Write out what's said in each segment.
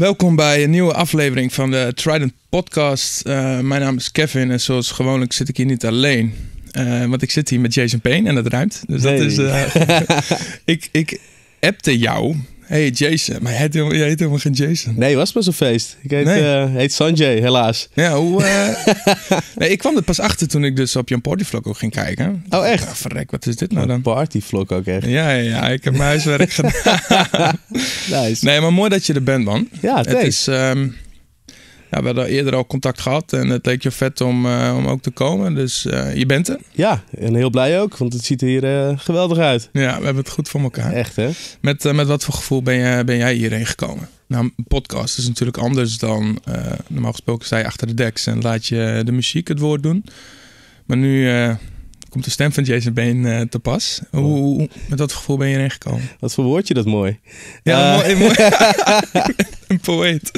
Welkom bij een nieuwe aflevering van de Trident Podcast. Eh, mijn naam is Kevin en zoals gewoonlijk zit ik hier niet alleen. Eh, want ik zit hier met Jason Payne en dat ruimt. Dus dat is. Uh, ik, ik appte jou hey Jason. Maar je heet, helemaal, heet helemaal geen Jason. Nee, was pas een feest. Ik heet, eh, heet Sanjay, helaas. Ja, hoe... Eh, nee, ik kwam er pas achter toen ik dus op Jan Partyvlog ook ging kijken. Oh, echt? verrek, wat is dit nou dan? Partyvlog ook echt. Ja, ja, ja, ik heb mijn huiswerk gedaan. nice. Nee, maar mooi dat je er bent, man. Ja, thanks. Het is... Ehm, ja, we hadden eerder al contact gehad en het leek je vet om, eh, om ook te komen. Dus eh, je bent er. Ja, en heel blij ook, want het ziet er hier eh, geweldig uit. Ja, we hebben het goed voor elkaar. Echt hè? Met, met wat voor gevoel ben, je, ben jij hierheen gekomen? Nou, een podcast is natuurlijk anders dan normaal gesproken sta je achter de deks en laat je de muziek het woord doen. Maar nu komt de stem van Jason eh, te pas. Oh. Hoe, met dat gevoel ben je erin gekomen? Wat verwoord je dat mooi? Ja, eh. een poëet.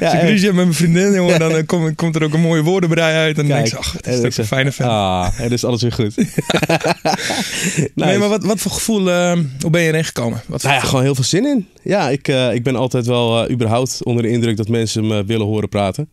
Ja, Als ik ruzie heb met mijn vriendin, jongen, dan eh, komt, er ook een mooie woordenbrei uit. En dan denk ik, ach, het is een fijne fan. Ah, en is alles weer goed. Nee, maar wat, wat voor gevoel, hoe ben je erin gekomen? Wat nou gewoon heel veel zin in. Ja, ik, ik ben altijd wel überhaupt onder de indruk dat mensen me willen horen praten.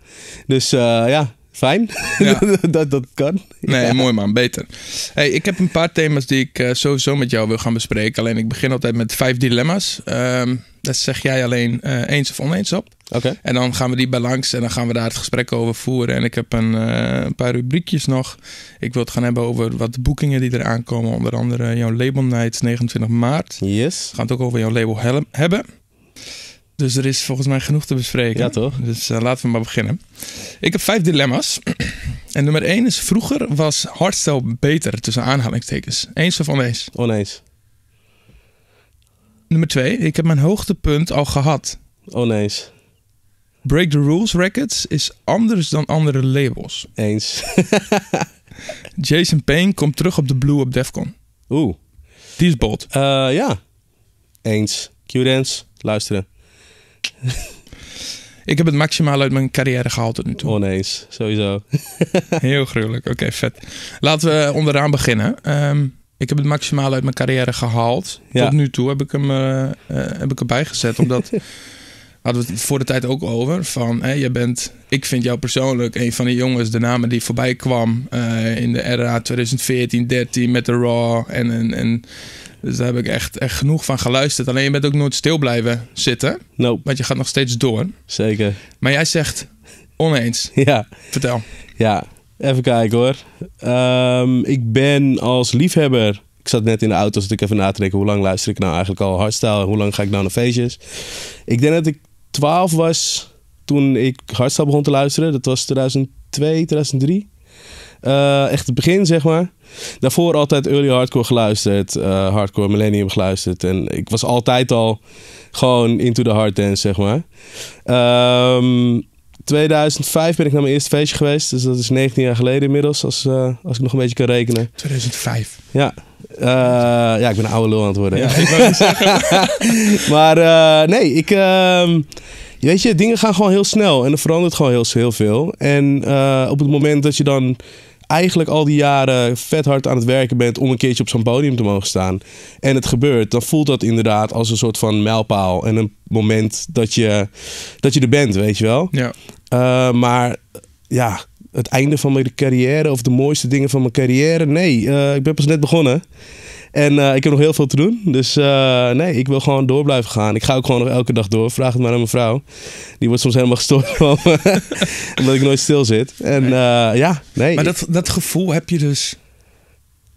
Dus ja, fijn. dat, dat kan. Nee, mooi man, beter. Hey, ik heb een paar thema's die ik eh, sowieso met jou wil gaan bespreken. Alleen ik begin altijd met vijf dilemma's. Um, dat zeg jij alleen eh, eens of oneens op. Oké. En dan gaan we die bij langs en dan gaan we daar het gesprek over voeren. En ik heb een, eh, een paar rubriekjes nog. Ik wil het gaan hebben over wat boekingen die er aankomen. Onder andere jouw label night 29 maart. Yes. We gaan het ook over jouw label hebben. Dus er is volgens mij genoeg te bespreken. Ja, toch? Dus eh, laten we maar beginnen. Ik heb vijf dilemma's. en nummer één is: vroeger was hardstyle beter tussen aanhalingstekens. Eens of oneens? Oneens. Nummer twee: ik heb mijn hoogtepunt al gehad. Oneens. Break the Rules Records is anders dan andere labels. Eens. Jason Payne komt terug op de Blue op Defcon. Oeh. Die is bold. Eh, ja. Eens. Q-dance. Luisteren. Ik heb het maximaal uit mijn carrière gehaald tot nu toe. Oneens, sowieso. Heel gruwelijk. Oké, vet. Laten we onderaan beginnen. Ehm, ik heb het maximaal uit mijn carrière gehaald. Tot nu toe heb ik hem, uh, heb ik erbij gezet. Omdat hadden we het voor de tijd ook over. Van, je bent, ik vind jou persoonlijk een van de jongens, de namen die voorbij kwam eh, in de RA 2014, 13 met de Raw. En, en, en, dus daar heb ik echt, echt genoeg van geluisterd. Alleen je bent ook nooit stil blijven zitten. Nope. Want je gaat nog steeds door. Zeker. Maar jij zegt oneens. ja. Vertel. Ja, even kijken hoor. Ehm, ik ben als liefhebber ik zat net in de auto, zodat ik even na te denken hoe lang luister ik nou eigenlijk al hardstyle hoe lang ga ik nou naar feestjes. Ik denk dat ik 12 was toen ik Hardstyle begon te luisteren. Dat was 2002, 2003. Eh, echt het begin, zeg maar. Daarvoor altijd early hardcore geluisterd. Eh, hardcore millennium geluisterd. En ik was altijd al gewoon into the hard dance, zeg maar. Um, ehm, 2005 ben ik naar mijn eerste feestje geweest. Dus dat is 19 jaar geleden inmiddels, als, eh, als ik nog een beetje kan rekenen. 2005? Ja. Eh, ja, ik ben een oude lul aan het worden. ik zeggen. maar eh, nee, ik... Ehm, weet je, dingen gaan gewoon heel snel. En er verandert gewoon heel, veel. En eh, op het moment dat je dan eigenlijk al die jaren vet hard aan het werken bent om een keertje op zo'n podium te mogen staan. En het gebeurt, dan voelt dat inderdaad als een soort van mijlpaal. En een moment dat je, dat je er bent, weet je wel. Ja. maar ja, het einde van mijn carrière of de mooiste dingen van mijn carrière. Nee, eh, ik ben pas net begonnen. En eh, ik heb nog heel veel te doen. Dus eh, nee, ik wil gewoon door blijven gaan. Ik ga ook gewoon nog elke dag door. Vraag het maar aan mijn vrouw. Die wordt soms helemaal gestoord van omdat ik nooit stil zit. En ja, nee. Maar dat, dat gevoel heb je dus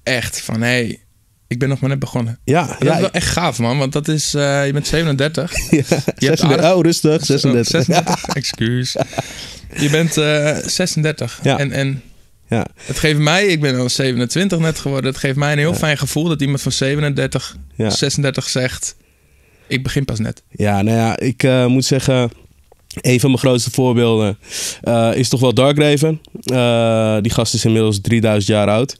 echt van hé, hey, ik ben nog maar net begonnen. Ja, dat is wel echt gaaf, man. Want dat is, eh, je bent 37. je 36, Oh, rustig, 36. 36, excuus. Je bent 36. Eh, ja. En, en ja. het geeft mij, ik ben al 27 net geworden. Het geeft mij een heel fijn gevoel dat iemand van 37, 36 zegt... Ik begin pas net. Ja, nou ja, ik eh, moet zeggen... Een van mijn grootste voorbeelden eh, is toch wel Darkraven. Uh, eh, die gast is inmiddels 3000 jaar oud.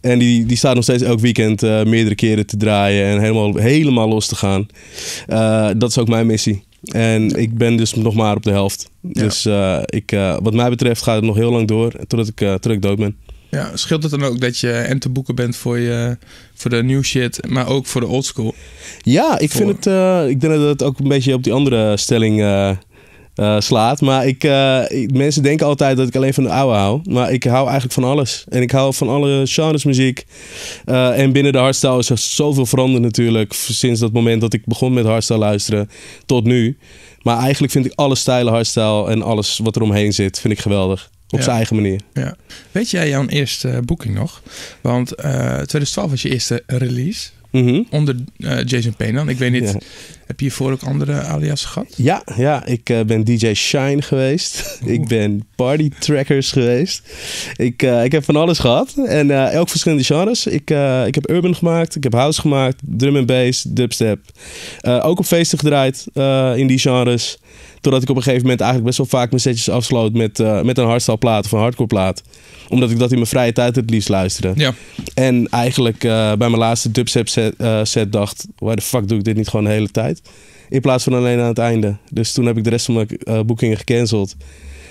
En die, die staat nog steeds elk weekend eh, meerdere keren te draaien en helemaal, helemaal los te gaan. dat is ook mijn missie. En ik ben dus nog maar op de helft. Dus ik, wat mij betreft gaat het nog heel lang door totdat ik, totdat ik dood ben. Ja, scheelt het dan ook dat je en te boeken bent voor, je, voor de new shit, maar ook voor de old school? Ja, ik vind het. ik denk dat het ook een beetje op die andere stelling eh, slaat. Maar eh, ik, mensen denken altijd dat ik alleen van de oude hou. Maar ik hou eigenlijk van alles. En ik hou van alle genres muziek. Eh, en binnen de hardstyle is er zoveel veranderd natuurlijk. Sinds dat moment dat ik begon met hardstyle luisteren tot nu. Maar eigenlijk vind ik alle stijlen hardstyle en alles wat er omheen zit, vind ik geweldig. Op zijn eigen manier. Ja. Weet jij jouw eerste boeking nog? Want 2012 was je eerste release. Mhm. Onder uh, Jason Payne dan. Ik weet niet. Heb je hiervoor ook andere alias gehad? Ja, ja ik eh, ben DJ Shine geweest. ik ben Party Trackers geweest. Ik, eh, ik heb van alles gehad. En eh, elk verschillende genres. Ik, ik heb urban gemaakt. Ik heb house gemaakt. Drum and bass. Dubstep. ook op feesten gedraaid in die genres. Totdat ik op een gegeven moment eigenlijk best wel vaak mijn setjes afsloot met, met een hardstyle plaat of een hardcore plaat. Omdat ik dat in mijn vrije tijd het liefst luisterde. Ja. En eigenlijk bij mijn laatste dubstep set, set dacht, waar de fuck doe ik dit niet gewoon de hele tijd? In plaats van alleen aan het einde. Dus toen heb ik de rest van mijn eh, boekingen gecanceld.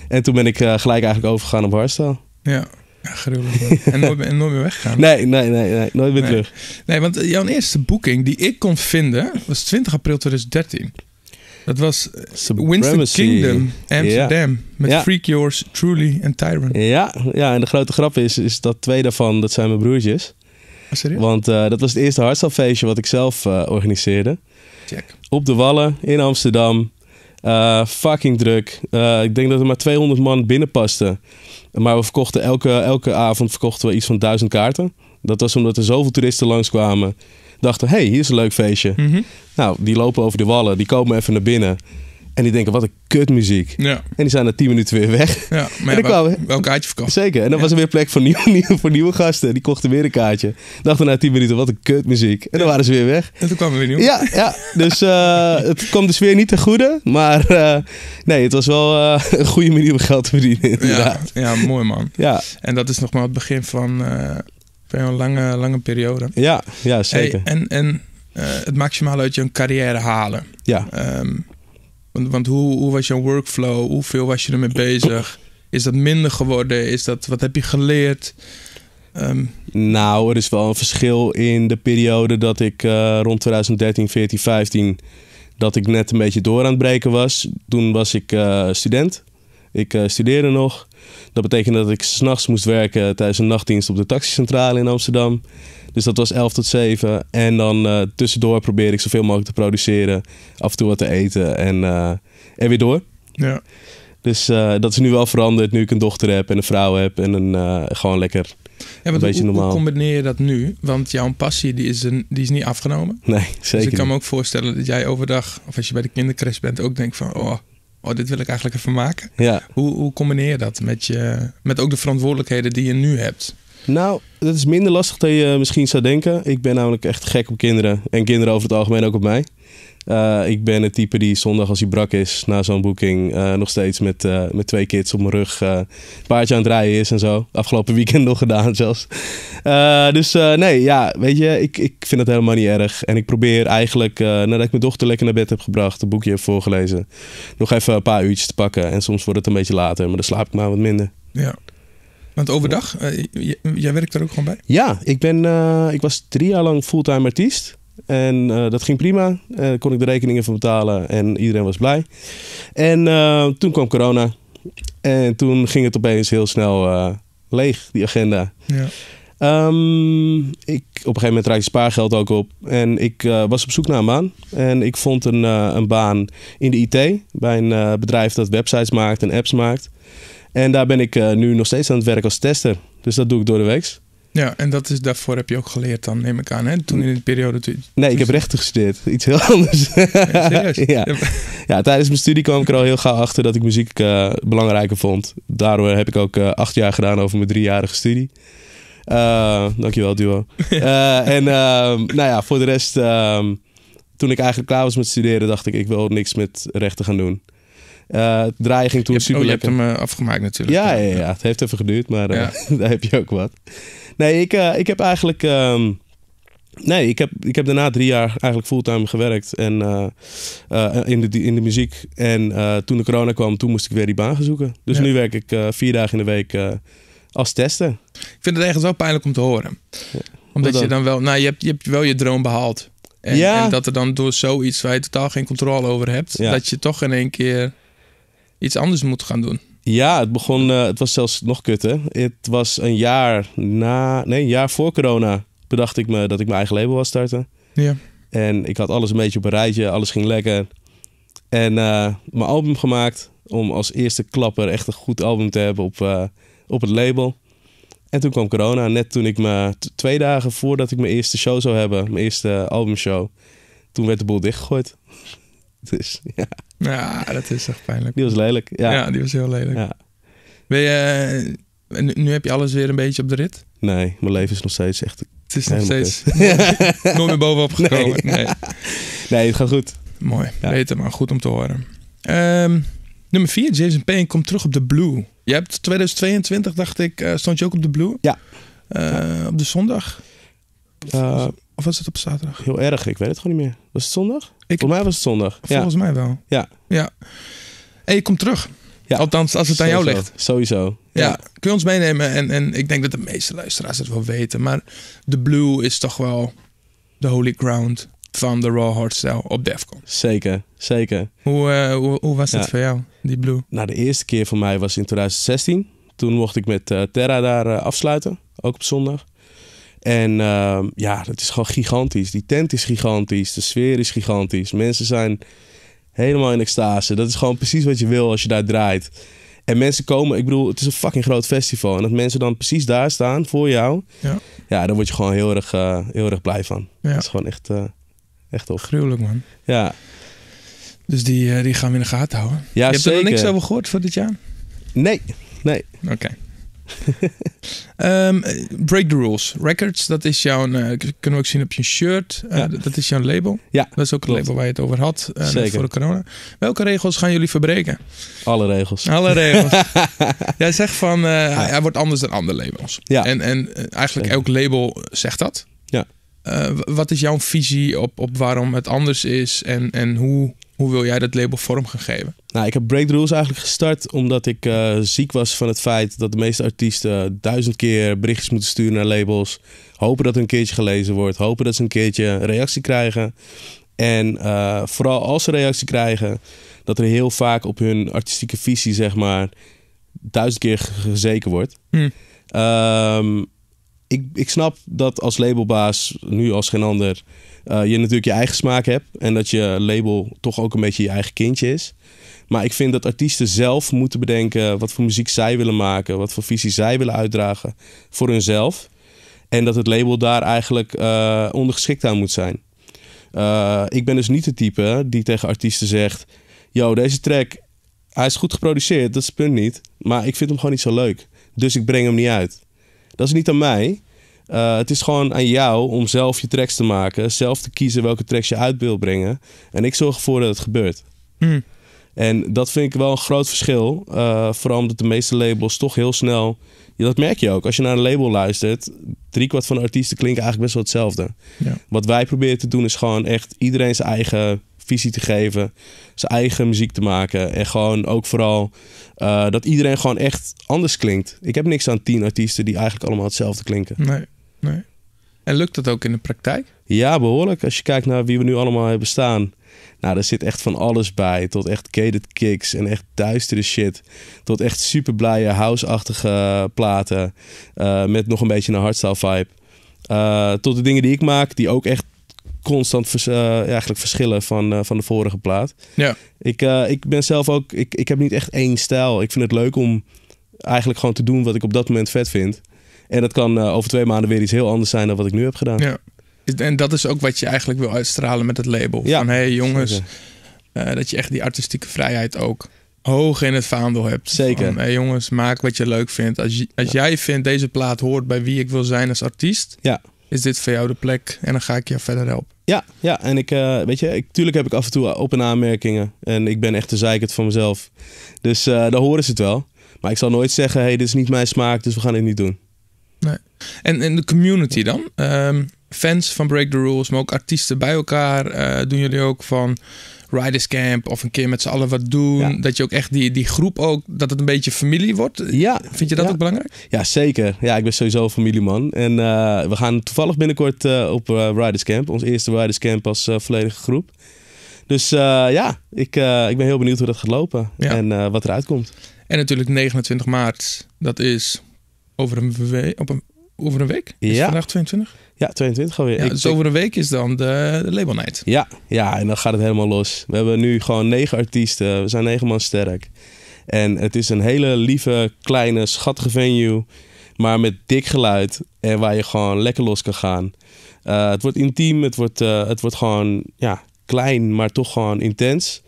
En toen ben ik eh, gelijk eigenlijk overgegaan op hardstyle. Ja. gruwelijk. en, nooit, en meer weggaan. Nee, nee, nee, nee nooit meer nee. terug. Nee, want eh, jouw eerste boeking die ik kon vinden was 20 april 2013. Dat was Supremacy. Winston Kingdom, Amsterdam. Met ja. Freak Yours, Truly en Tyrant. Ja, ja, en de grote grap is, is dat twee daarvan, dat zijn mijn broertjes. Oh, serieus? Want dat was het eerste hardstyle feestje wat ik zelf organiseerde. Op de Wallen in Amsterdam. Eh, fucking druk. Eh, ik denk dat er maar 200 man binnenpaste, Maar we verkochten elke, elke avond verkochten we iets van 1000 kaarten. Dat was omdat er zoveel toeristen langskwamen. Dachten, hé, hey, hier is een leuk feestje. Mhm. Nou, die lopen over de wallen, die komen even naar binnen. En die denken, wat een kutmuziek. Ja. En die zijn na 10 minuten weer weg. Ja, maar en dan wel, wel kaartje verkocht. Zeker. En dan was er weer plek voor nieuwe, nieuwe, voor nieuwe gasten. Die kochten weer een kaartje. Dachten na 10 minuten, wat een kutmuziek. En dan waren ze weer weg. En toen kwamen we weer nieuw. Ja, ja. dus eh, het komt dus weer niet ten goede. Maar eh, nee, het was wel eh, een goede manier om geld te verdienen. Inderdaad. Ja, ja mooi man. Ja. En dat is nog maar het begin van, van een lange, lange periode. Ja, ja zeker. en en het maximale uit je een carrière halen. Ja. Ehm, want, want hoe, hoe was jouw workflow? Hoeveel was je ermee bezig? Is dat minder geworden? Is dat, wat heb je geleerd? Ehm, nou, er is wel een verschil in de periode dat ik eh, rond 2013, 14, 15... dat ik net een beetje door aan het breken was. Toen was ik eh, student. Ik eh, studeerde nog. Dat betekende dat ik s'nachts moest werken tijdens een nachtdienst op de taxicentrale in Amsterdam. Dus dat was 11 tot 7. En dan eh, tussendoor probeer ik zoveel mogelijk te produceren. Af en toe wat te eten en, eh, en weer door. Ja. Dus eh, dat is nu wel veranderd nu ik een dochter heb en een vrouw heb. En een, gewoon lekker ja, een beetje hoe, normaal. Hoe combineer je dat nu? Want jouw passie die is, een, die is niet afgenomen. Nee, zeker Dus ik kan me ook voorstellen dat jij overdag, of als je bij de kindercrash bent, ook denkt van... Oh, oh, dit wil ik eigenlijk even maken. Ja. Hoe, hoe combineer je dat met, je, met ook de verantwoordelijkheden die je nu hebt? Nou, dat is minder lastig dan je misschien zou denken. Ik ben namelijk echt gek op kinderen. En kinderen over het algemeen ook op mij. Eh, ik ben het type die zondag als hij brak is na zo'n boeking eh, nog steeds met, eh, met twee kids op mijn rug paardje aan het rijden is en zo. Afgelopen weekend nog gedaan zelfs. dus nee, ja, weet je, ik, ik vind het helemaal niet erg. En ik probeer eigenlijk, nadat ik mijn dochter lekker naar bed heb gebracht, een boekje heb voorgelezen, nog even een paar uurtjes te pakken. En soms wordt het een beetje later, maar dan slaap ik maar wat minder. Ja, want overdag, eh, jij, werkt daar ook gewoon bij? Ja, ik, ben, eh, ik was drie jaar lang fulltime artiest. En eh, dat ging prima. Daar kon ik de rekeningen van betalen en iedereen was blij. En toen kwam corona. En toen ging het opeens heel snel leeg, die agenda. Ja. Ehm, ik, op een gegeven moment raakte spaargeld ook op. En ik was op zoek naar een baan. En ik vond een, een baan in de IT. Bij een bedrijf dat websites maakt en apps maakt. En daar ben ik eh, nu nog steeds aan het werk als tester. Dus dat doe ik door de week. Ja, en dat is, daarvoor heb je ook geleerd dan, neem ik aan, hè? Toen in de periode... nee, ik heb rechten gestudeerd. Iets heel anders. Ja, ja. tijdens mijn studie kwam ik er al heel gauw achter dat ik muziek eh, belangrijker vond. Daardoor heb ik ook eh, acht jaar gedaan over mijn driejarige studie. Uh, dankjewel, duo. en ehm, nou ja, voor de rest... Ehm, toen ik eigenlijk klaar was met studeren, dacht ik... ik wil niks met rechten gaan doen. Uh, ging toen je hebt, oh, je hebt hem eh, afgemaakt natuurlijk. Ja, ja, ja, het heeft even geduurd, maar eh, daar heb je ook wat. Nee, ik, ik heb eigenlijk... Ehm, nee, ik heb, ik heb daarna drie jaar eigenlijk fulltime gewerkt en, in, de, in de muziek. En toen de corona kwam, toen moest ik weer die baan gaan zoeken. Dus nu werk ik vier dagen in de week als tester. Ik vind het eigenlijk wel pijnlijk om te horen. Omdat je dan wel... Nou, je hebt, je hebt wel je droom behaald. En, dat er dan door zoiets waar je totaal geen controle over hebt, dat je toch in één keer iets anders moet gaan doen. Ja, het begon, eh, het was zelfs nog kut Het was een jaar na, nee, een jaar voor corona bedacht ik me dat ik mijn eigen label was starten. Ja. En ik had alles een beetje op een rijtje, alles ging lekker. En eh, mijn album gemaakt om als eerste klapper echt een goed album te hebben op, eh, op het label. En toen kwam corona, net toen ik me, twee dagen voordat ik mijn eerste show zou hebben, mijn eerste albumshow, toen werd de boel dichtgegooid. Dus ja. Ja, dat is echt pijnlijk. Die was lelijk. Ja, die was heel lelijk. Ja. je, eh, nu, heb je alles weer een beetje op de rit? Nee, mijn leven is nog steeds echt. Het is nog steeds. nooit meer bovenop gekomen. Nee. nee. het gaat goed. Mooi. Beter, maar goed om te horen. Ehm, nummer 4, Jason Payne komt terug op de Blue. Je hebt 2022, dacht ik, eh, stond je ook op de Blue? Ja. Eh, op de zondag? Uh, of was het op zaterdag? Heel erg, ik weet het gewoon niet meer. Was het zondag? Ik, Voor mij was het zondag. Volgens mij wel. Ja. ja. En je komt terug. Ja. Althans, als het aan jou ligt. Sowieso. Ja. kun je ons meenemen? En, en ik denk dat de meeste luisteraars het wel weten. Maar de Blue is toch wel de holy ground van de Raw Hardstyle op Defcon. Zeker, zeker. Hoe, eh, hoe, hoe, was dat voor jou, die Blue? Nou, de eerste keer voor mij was in 2016. Toen mocht ik met eh, Terra daar eh, afsluiten, ook op zondag. En ehm, ja, dat is gewoon gigantisch. Die tent is gigantisch. De sfeer is gigantisch. Mensen zijn helemaal in extase. Dat is gewoon precies wat je wil als je daar draait. En mensen komen, ik bedoel, het is een fucking groot festival. En dat mensen dan precies daar staan voor jou. Ja, ja daar word je gewoon heel erg, eh, heel erg blij van. Het Dat is gewoon echt, uh, echt Gruwelijk, man. Ja. Dus die, eh, die gaan we in de gaten houden. Ja, je hebt er nog niks over gehoord voor dit jaar? Nee, nee. Oké. Ehm, break the Rules Records, dat is jouw, eh, kunnen we ook zien op je shirt. Eh, dat is jouw label. Ja, dat is ook het label waar je het over had eh, Zeker. voor de corona. Welke regels gaan jullie verbreken? Alle regels. Alle regels. Jij zegt van, hij wordt anders dan andere labels. Ja. En, en eigenlijk elk label zegt dat. Ja. wat is jouw visie op, op waarom het anders is en, en hoe hoe wil jij dat label vorm gaan geven? Nou, ik heb Break Rules eigenlijk gestart omdat ik eh, ziek was van het feit dat de meeste artiesten duizend keer berichtjes moeten sturen naar labels. Hopen dat er een keertje gelezen wordt. Hopen dat ze een keertje reactie krijgen. En eh, vooral als ze reactie krijgen, dat er heel vaak op hun artistieke visie, zeg maar, duizend keer gezeken wordt. Hmm. Ehm, ik, ik snap dat als labelbaas, nu als geen ander, uh, je natuurlijk je eigen smaak hebt. En dat je label toch ook een beetje je eigen kindje is. Maar ik vind dat artiesten zelf moeten bedenken wat voor muziek zij willen maken. Wat voor visie zij willen uitdragen voor hunzelf. En dat het label daar eigenlijk uh, ondergeschikt aan moet zijn. Eh, ik ben dus niet de type die tegen artiesten zegt... Yo, deze track, hij is goed geproduceerd, dat is het punt niet. Maar ik vind hem gewoon niet zo leuk. Dus ik breng hem niet uit. Dat is niet aan mij. Eh, het is gewoon aan jou om zelf je tracks te maken. Zelf te kiezen welke tracks je uit wil brengen. En ik zorg ervoor dat het gebeurt. Hmm. En dat vind ik wel een groot verschil. Eh, vooral omdat de meeste labels toch heel snel. dat merk je ook. Als je naar een label luistert, Drie kwart van de artiesten klinken eigenlijk best wel hetzelfde. Ja. Wat wij proberen te doen is gewoon echt iedereen zijn eigen visie te geven, zijn eigen muziek te maken. En gewoon ook vooral eh, dat iedereen gewoon echt anders klinkt. Ik heb niks aan tien artiesten die eigenlijk allemaal hetzelfde klinken. Nee. Nee. En lukt dat ook in de praktijk? Ja, behoorlijk. Als je kijkt naar wie we nu allemaal hebben staan. Nou, daar zit echt van alles bij. Tot echt gated kicks en echt duistere shit. Tot echt super blije house platen. Eh, met nog een beetje een hardstyle vibe. Eh, tot de dingen die ik maak, die ook echt constant eh, eigenlijk verschillen van, van de vorige plaat. Ja. Ik, ik ben zelf ook, ik, ik heb niet echt één stijl. Ik vind het leuk om eigenlijk gewoon te doen wat ik op dat moment vet vind. En dat kan eh, over twee maanden weer iets heel anders zijn dan wat ik nu heb gedaan. Ja. En dat is ook wat je eigenlijk wil uitstralen met het label. Ja. Van hé hey, jongens, eh, dat je echt die artistieke vrijheid ook hoog in het vaandel hebt. Zeker. Hé hey, jongens, maak wat je leuk vindt. Als, als jij vindt deze plaat hoort bij wie ik wil zijn als artiest, ja. is dit voor jou de plek en dan ga ik jou verder helpen. Ja, ja. En ik, eh, weet je, ik, tuurlijk heb ik af en toe op- en aanmerkingen. En ik ben echt de zeikert van mezelf. Dus uh, daar horen ze het wel. Maar ik zal nooit zeggen, hey, dit is niet mijn smaak, dus we gaan dit niet doen. En, en de community dan? Ehm, fans van Break the Rules, maar ook artiesten bij elkaar. Eh, doen jullie ook van Riders Camp of een keer met z'n allen wat doen? Dat je ook echt die, die groep ook, dat het een beetje familie wordt? Ja. Vind je dat ook belangrijk? Ja, zeker. Ja, ik ben sowieso een familieman. En eh, we gaan toevallig binnenkort eh, op Riders Camp. Ons eerste Riders Camp als volledige groep. Dus ja, ik, ik ben heel benieuwd hoe dat gaat lopen en wat eruit komt. En natuurlijk 29 maart, dat is over een, week, op een, over een week? Is ja. vandaag 22? Ja, 22 alweer. dus over een week is dan de, Label Night. Ja, ja, en dan gaat het helemaal los. We hebben nu gewoon negen artiesten. We zijn negen man sterk. En het is een hele lieve, kleine, schattige venue. Maar met dik geluid. En waar je gewoon lekker los kan gaan. Eh, het wordt intiem. Het wordt, eh, het wordt gewoon ja, klein, maar toch gewoon intens.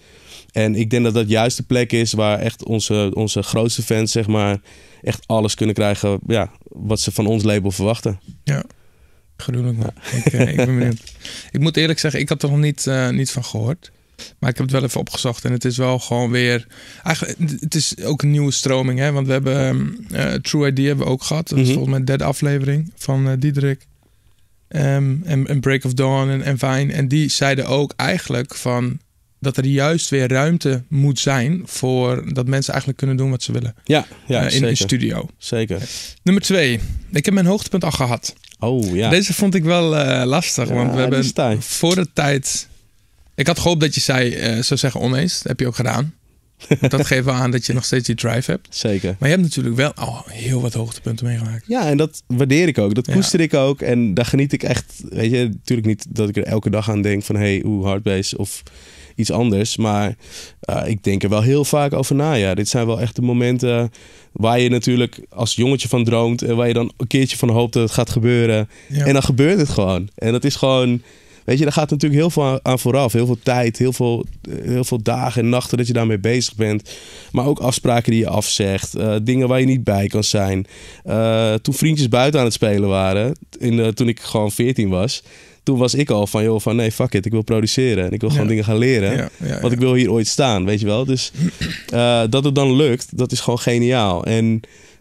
En ik denk dat dat juist de plek is waar echt onze, onze grootste fans, zeg maar, echt alles kunnen krijgen ja, wat ze van ons label verwachten. Ja, gruwelijk man. Ik, eh, ben benieuwd. Ik moet eerlijk zeggen, ik had er nog niet, eh, niet van gehoord. Maar ik heb het wel even opgezocht en het is wel gewoon weer. Eigenlijk, het is ook een nieuwe stroming, hè? Want we hebben ehm, eh, True Idea hebben we ook gehad. Dat is mhm. volgens mij de derde aflevering van uh, Diederik. Ehm, en, Break of Dawn en, en Vine. En die zeiden ook eigenlijk van dat er juist weer ruimte moet zijn voor dat mensen eigenlijk kunnen doen wat ze willen. Ja, ja eh, in zeker. de studio. Zeker. Nummer twee. Ik heb mijn hoogtepunt al gehad. Oh ja. Deze vond ik wel eh, lastig, want we hebben voor de tijd. Ik had gehoopt dat je zei, uh, zou zeggen oneens. Dat heb je ook gedaan. dat geeft wel aan dat je nog steeds die drive hebt. Zeker. Maar je hebt natuurlijk wel oh, heel wat hoogtepunten meegemaakt. Ja, en dat waardeer ik ook. Dat ja. koester ik ook. En daar geniet ik echt. Weet je, natuurlijk niet dat ik er elke dag aan denk van hé, hey, hoe hardbase of iets anders. Maar eh, ik denk er wel heel vaak over na. Ja. Dit zijn wel echt de momenten waar je natuurlijk als jongetje van droomt. En waar je dan een keertje van hoopt dat het gaat gebeuren. En dan gebeurt het gewoon. En dat is gewoon. Weet je, daar gaat natuurlijk heel veel aan vooraf. Heel veel tijd, heel veel, eh, heel veel dagen en nachten dat je daarmee bezig bent. Maar ook afspraken die je afzegt. Eh, dingen waar je niet bij kan zijn. toen vriendjes buiten aan het spelen waren, in, de, toen ik gewoon 14 was toen was ik al van, joh, van nee, fuck it. Ik wil produceren. En ik wil gewoon dingen gaan leren. want ik wil hier ooit staan, weet je wel. Dus eh, dat het dan lukt, dat is gewoon geniaal. En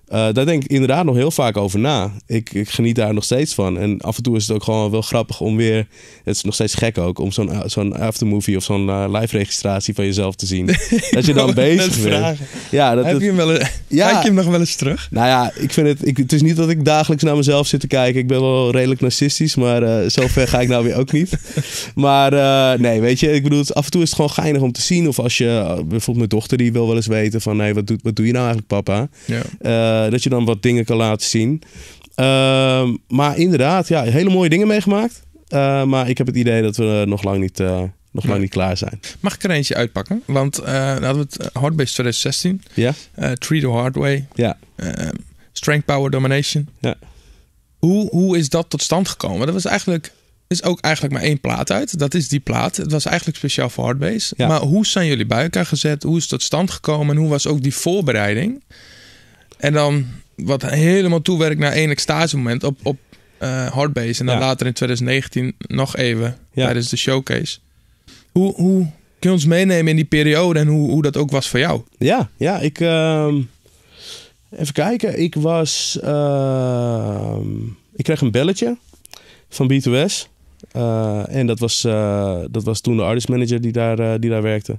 eh, daar denk ik inderdaad nog heel vaak over na. Ik, ik, geniet daar nog steeds van. En af en toe is het ook gewoon wel grappig om weer. Het is nog steeds gek ook om zo'n eh, zo'n aftermovie of zo'n eh, live registratie van jezelf te zien. dat je dan bezig bent. Ja, dat, Heb je hem wel een, Kijk je hem nog wel eens terug? Nou ja, ik vind het. Ik, het is niet dat ik dagelijks naar mezelf zit te kijken. Ik ben wel redelijk narcistisch, maar uh, zover ga ik nou weer ook niet. Maar nee, weet je, ik bedoel, af en toe is het gewoon geinig om te zien. Of als je bijvoorbeeld mijn dochter die wil wel eens weten van, hé, wat, doet, wat doe je nou eigenlijk, papa? Ja eh, dat je dan wat dingen kan laten zien. Ehm, maar inderdaad, ja, hele mooie dingen meegemaakt. Eh, maar ik heb het idee dat we nog lang niet eh, nog lang niet klaar zijn. Mag ik er eentje uitpakken? Want uh, hadden we het Hardbase 2016. Ja. Uh, Tree the Hard Way. Ja. Ehm, strength Power Domination. Ja. Hoe, hoe is dat tot stand gekomen? Dat was eigenlijk... is ook eigenlijk maar één plaat uit. Dat is die plaat. Het was eigenlijk speciaal voor Hardbase. Ja. Maar hoe zijn jullie bij elkaar gezet? Hoe is het tot stand gekomen? En hoe was ook die voorbereiding? En dan wat helemaal toewerkt naar één extase moment op, op Hardbase. Eh, en dan later in 2019 nog even ja. tijdens de showcase. Hoe, hoe kun je ons meenemen in die periode en hoe, hoe dat ook was voor jou? Ja, ja ik... Ehm, even kijken. Ik was... Ehm, ik kreeg een belletje van B2S. Eh, en dat was, eh, dat was toen de artist manager die daar, die daar werkte.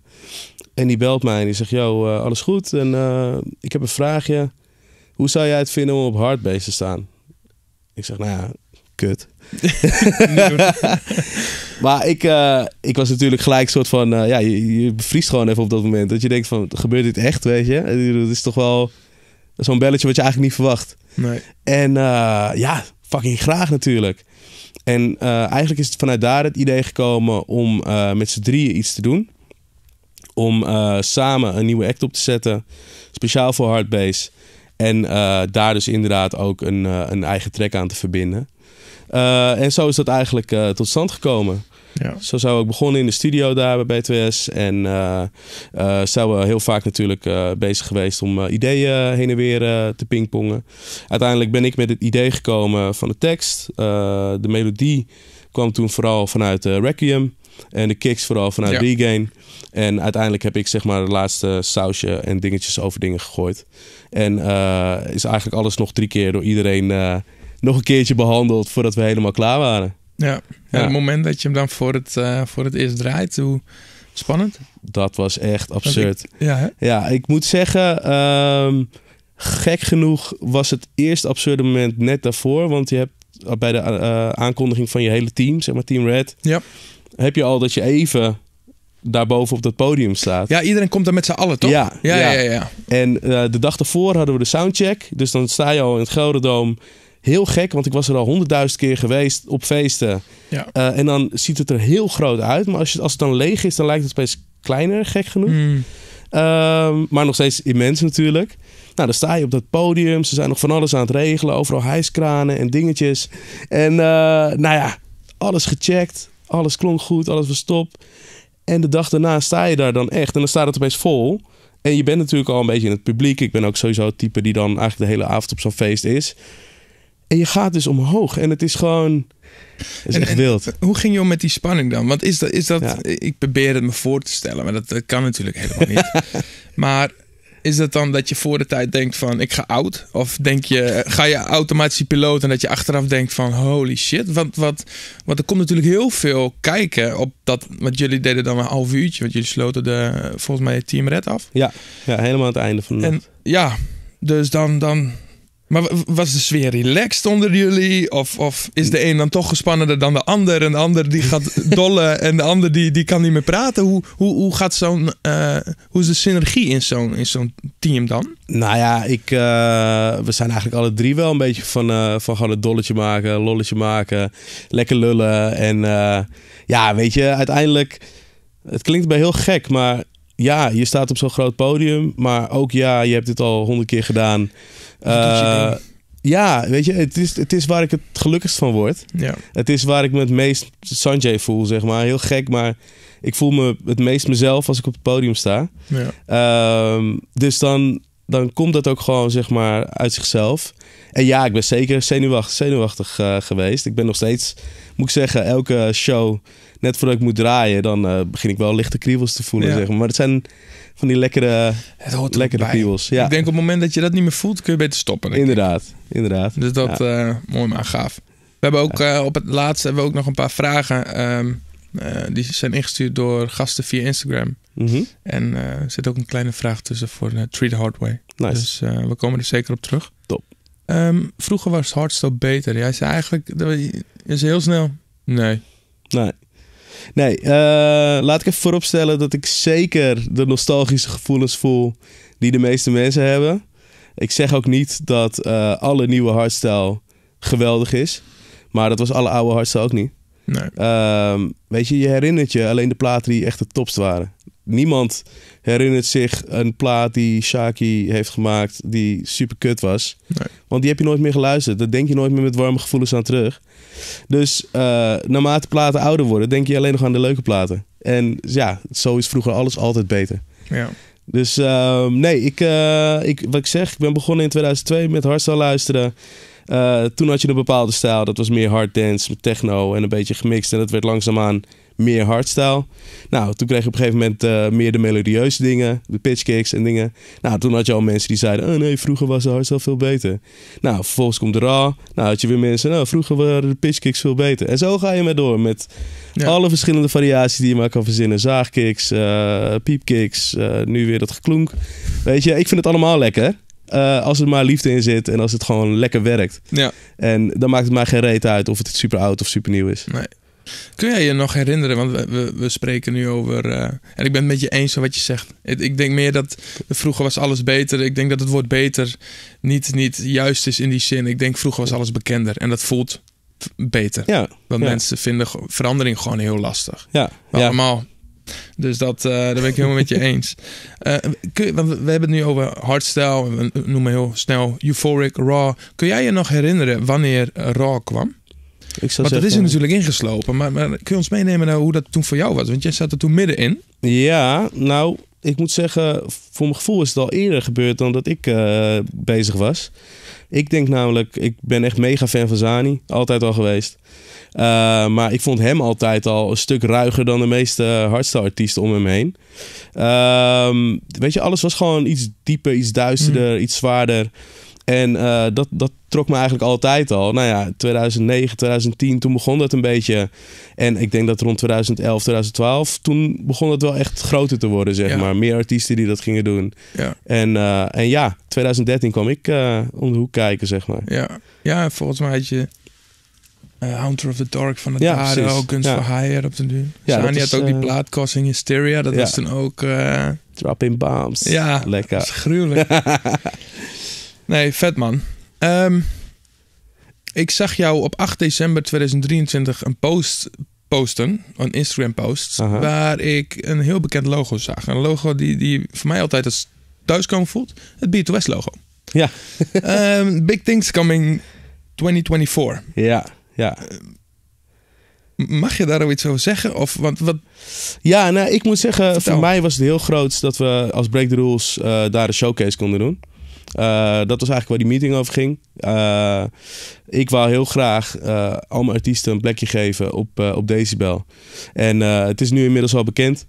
En die belt mij en die zegt: Yo, alles goed? En ik heb een vraagje hoe zou jij het vinden om op hardbase te staan? Ik zeg, nou ja, kut. maar ik, eh, ik was natuurlijk gelijk soort van, eh, ja, je, je, bevriest gewoon even op dat moment. Dat je denkt van, gebeurt dit echt, weet je? Dat is toch wel zo'n belletje wat je eigenlijk niet verwacht. Nee. En eh, ja, fucking graag natuurlijk. En eigenlijk is het vanuit daar het idee gekomen om met z'n drieën iets te doen. Om samen een nieuwe act op te zetten. Speciaal voor Hardbase. En eh, daar dus inderdaad ook een, eh, een eigen track aan te verbinden. Eh, en zo is dat eigenlijk tot stand gekomen. Ja. Zo zou ik begonnen in de studio daar bij BTS. En uh, uh, zijn we heel vaak natuurlijk bezig geweest om ideeën heen en weer te pingpongen. Uiteindelijk ben ik met het idee gekomen van de tekst. de melodie kwam toen vooral vanuit Requiem. En de kicks vooral vanuit Regain. En uiteindelijk heb ik zeg maar de laatste sausje en dingetjes over dingen gegooid. En eh, is eigenlijk alles nog drie keer door iedereen eh, nog een keertje behandeld voordat we helemaal klaar waren. Ja, het moment dat je hem dan voor het, eh, voor het eerst draait, hoe spannend? Dat was echt absurd. Ik, ja, hè? ja, ik moet zeggen, ehm, gek genoeg was het eerst absurde moment net daarvoor. Want je hebt bij de aankondiging van je hele team, zeg maar Team Red... Ja heb je al dat je even daarboven op dat podium staat. Ja, iedereen komt daar met z'n allen, toch? Ja, ja, ja. ja, En eh, de dag daarvoor hadden we de soundcheck. Dus dan sta je al in het Gelderdoom. Heel gek, want ik was er al honderdduizend keer geweest op feesten. Ja. Eh, en dan ziet het er heel groot uit. Maar als, je, als het dan leeg is, dan lijkt het steeds kleiner, gek genoeg. Hmm. Ehm, maar nog steeds immens natuurlijk. Nou, dan sta je op dat podium. Ze zijn nog van alles aan het regelen. Overal hijskranen en dingetjes. En eh, nou ja, alles gecheckt alles klonk goed, alles was top. En de dag daarna sta je daar dan echt en dan staat het opeens vol. En je bent natuurlijk al een beetje in het publiek. Ik ben ook sowieso het type die dan eigenlijk de hele avond op zo'n feest is. En je gaat dus omhoog. En het is gewoon. Het is echt wild. hoe ging je om met die spanning dan? Want is dat. Is dat Ik probeer het me voor te stellen, maar dat, dat kan natuurlijk helemaal niet. maar is dat dan dat je voor de tijd denkt van ik ga oud? Of denk je, eh, ga je automatisch piloot en dat je achteraf denkt van holy shit. Want, wat, want er komt natuurlijk heel veel kijken op dat. wat jullie deden dan een half uurtje. Want jullie sloten de, eh, volgens mij Team Red af. Ja, ja helemaal aan het einde van de en, Ja, dus dan, dan maar was de sfeer relaxed onder jullie? Of, of is de een dan toch gespannender dan de ander? En de ander die gaat dollen en de ander die, die kan niet meer praten. Hoe, hoe, hoe, gaat zo'n, eh, hoe is de synergie in zo'n, in zo'n team dan? Nou ja, ik, eh, we zijn eigenlijk alle drie wel een beetje van, eh, van gewoon het dolletje maken, lolletje maken, lekker lullen. En ja, weet je, uiteindelijk, het klinkt bij heel gek, maar ja, je staat op zo'n groot podium. Maar ook ja, je hebt dit al honderd keer gedaan. Eh, ja, weet je, het is, het is waar ik het gelukkigst van word. Ja. Het is waar ik me het meest Sanjay voel, zeg maar. Heel gek, maar ik voel me het meest mezelf als ik op het podium sta. Ja. Ehm, dus dan, dan komt dat ook gewoon, zeg maar, uit zichzelf. En ja, ik ben zeker zenuwachtig, zenuwachtig eh, geweest. Ik ben nog steeds, moet ik zeggen, elke show, net voordat ik moet draaien, dan eh, begin ik wel lichte kriebels te voelen. Zeg maar. maar het zijn van die lekkere, het hoort lekkere piebels. Ja. Ik denk op het moment dat je dat niet meer voelt, kun je beter stoppen. Inderdaad, inderdaad. Dus dat, eh, mooi maar gaaf. We hebben ook eh, op het laatste hebben we ook nog een paar vragen. Ehm, eh, die zijn ingestuurd door gasten via Instagram. Mhm. En er zit ook een kleine vraag tussen voor Treat the Hard Way. Nice. Dus we komen er zeker op terug. Top. Um, vroeger was hardstop beter. Jij zei eigenlijk, je heel snel, nee. Nee. Nee, eh, laat ik even vooropstellen dat ik zeker de nostalgische gevoelens voel die de meeste mensen hebben. Ik zeg ook niet dat eh, alle nieuwe hardstyle geweldig is. Maar dat was alle oude hardstyle ook niet. Nee. Ehm, weet je, je herinnert je alleen de platen die echt de topst waren niemand herinnert zich een plaat die Shaki heeft gemaakt die super kut was. Nee. Want die heb je nooit meer geluisterd. Daar denk je nooit meer met warme gevoelens aan terug. Dus uh, naarmate platen ouder worden, denk je alleen nog aan de leuke platen. En ja, zo is vroeger alles altijd beter. Ja. Dus ehm, nee, ik, eh, ik, wat ik zeg, ik ben begonnen in 2002 met hardstyle luisteren. Eh, toen had je een bepaalde stijl. Dat was meer hard dance techno en een beetje gemixt. En dat werd langzaamaan meer hardstyle. Nou, toen kreeg je op een gegeven moment eh, meer de melodieuze dingen, de pitchkicks en dingen. Nou, toen had je al mensen die zeiden, oh nee, vroeger was de hardstyle veel beter. Nou, vervolgens komt de raw. Nou, had je weer mensen, nou, vroeger waren de pitchkicks veel beter. En zo ga je maar door met alle verschillende variaties die je maar kan verzinnen. Zaagkicks, uh, eh, piepkicks, uh, eh, nu weer dat geklonk. Weet je, ik vind het allemaal lekker. als er maar liefde in zit en als het gewoon lekker werkt. Ja. En dan maakt het mij geen reet uit of het super oud of super nieuw is. Nee. Kun jij je nog herinneren, want we, we, spreken nu over... Eh, en ik ben het met je eens wat je zegt. Ik, ik, denk meer dat vroeger was alles beter. Ik denk dat het woord beter niet, niet juist is in die zin. Ik denk vroeger was alles bekender en dat voelt beter. Ja, want mensen vinden verandering gewoon heel lastig. Ja, ja. Allemaal. Dus dat, eh, daar ben ik helemaal met je eens. Eh, kun we hebben het nu over hardstyle, noem maar heel snel euphoric, raw. Kun jij je nog herinneren wanneer raw kwam? Maar dat is er natuurlijk ingeslopen. Maar, maar, kun je ons meenemen naar hoe dat toen voor jou was? Want jij zat er toen middenin. Ja, nou, ik moet zeggen, voor mijn gevoel is het al eerder gebeurd dan dat ik eh, bezig was. Ik denk namelijk, ik ben echt mega fan van Zani. Altijd al geweest. Eh, maar ik vond hem altijd al een stuk ruiger dan de meeste hardste artiesten om hem heen. Ehm, weet je, alles was gewoon iets dieper, iets duisterder, hmm. iets zwaarder. En eh, dat, dat trok me eigenlijk altijd al. Nou ja, 2009, 2010, toen begon dat een beetje. En ik denk dat rond 2011, 2012, toen begon het wel echt groter te worden, zeg maar. Meer artiesten die dat gingen doen. Ja. En, uh, en ja, 2013 kwam ik uh, om de hoek kijken, zeg maar. Ja, ja volgens mij had je uh, Hunter of the Dark van het ja, Haro, Guns op de duur. Ja, Sani had ook die plaat in Hysteria, dat was dan ook... Drop in Bombs. Ja, lekker. Dat is gruwelijk. Nee, vet man. Ehm, ik zag jou op 8 december 2023 een post posten, een Instagram post, waar ik een heel bekend logo zag. Een logo die, die voor mij altijd als thuiskomen voelt. Het B2S logo. Ja. Ehm, big things coming 2024. Ja, ja. Mag je daar ook iets over zeggen? Of, want, wat... Ja, nou, ik moet zeggen, voor mij was het heel groot dat we als Break the Rules eh, daar een showcase konden doen. Eh, dat was eigenlijk waar die meeting over ging. Eh, ik wou heel graag uh, artiesten een plekje geven op, op Decibel. En het is nu inmiddels al bekend.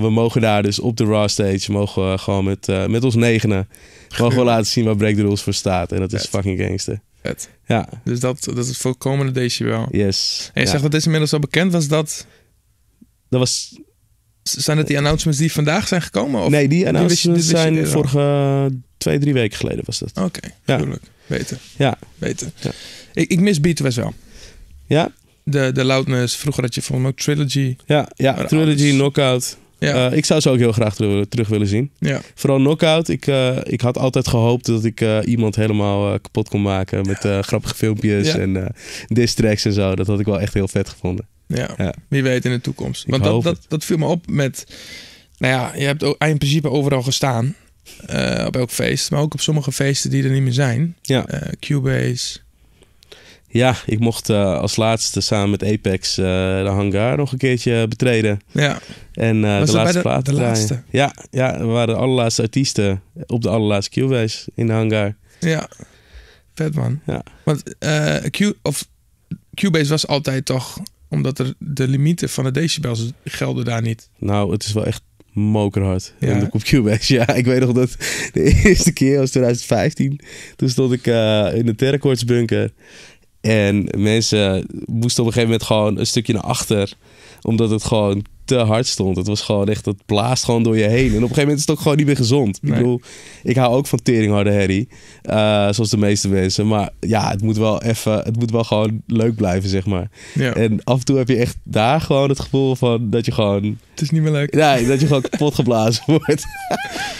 we mogen daar dus op de Raw Stage, mogen gewoon met, met ons negenen, gewoon gewoon laten zien waar Break the Rules voor staat. En dat is fucking gangster. Ja. Dus dat, dat is voorkomende Decibel. Yes. En je zegt dat is inmiddels al bekend. Was dat... Dat was zijn dat die announcements die vandaag zijn gekomen? Of nee, die announcements zijn vorige twee, drie weken geleden was dat. Oké, okay, ja. Beter. Ja. Beter. Ja. Ik, ik mis was wel. Ja? De, de Loudness. Vroeger had je van ook Trilogy. Ja, ja Trilogy, alles. Knockout. Ja. Eh, ik zou ze ook heel graag terug willen zien. Ja. Vooral Knockout. Ik, eh, ik had altijd gehoopt dat ik eh, iemand helemaal kapot kon maken. Met grappige filmpjes ja. en distracts en zo. Dat had ik wel echt heel vet gevonden. Ja, wie weet in de toekomst. Ik Want dat, dat, dat, viel me op met... Nou ja, je hebt ook in principe overal gestaan. Eh, op elk feest, maar ook op sommige feesten die er niet meer zijn. Ja. Eh, Cubase. Ja, ik mocht eh, als laatste samen met Apex de hangar nog een keertje betreden. Ja. En de laatste plaat de, laatste? Ja, ja, we waren de allerlaatste artiesten op de allerlaatste Cubase in de hangar. Ja, vet man. Ja. Want Q, of, Cubase was altijd toch omdat er de limieten van de decibels gelden daar niet. Nou, het is wel echt mokerhard. Ja. En de Ja, ik weet nog dat de eerste keer was 2015. Toen stond ik eh, in de terrekortsbunker bunker. En mensen moesten op een gegeven moment gewoon een stukje naar achter omdat het gewoon te hard stond. Het was gewoon echt, dat blaast gewoon door je heen. En op een gegeven moment is het ook gewoon niet meer gezond. Ik bedoel, ik hou ook van teringharde herrie. Uh, zoals de meeste mensen. Maar ja, het moet wel even, het moet wel gewoon leuk blijven, zeg maar. En af en toe heb je echt daar gewoon het gevoel van dat je gewoon... Het is niet meer leuk. Ja, dat je gewoon kapot geblazen wordt.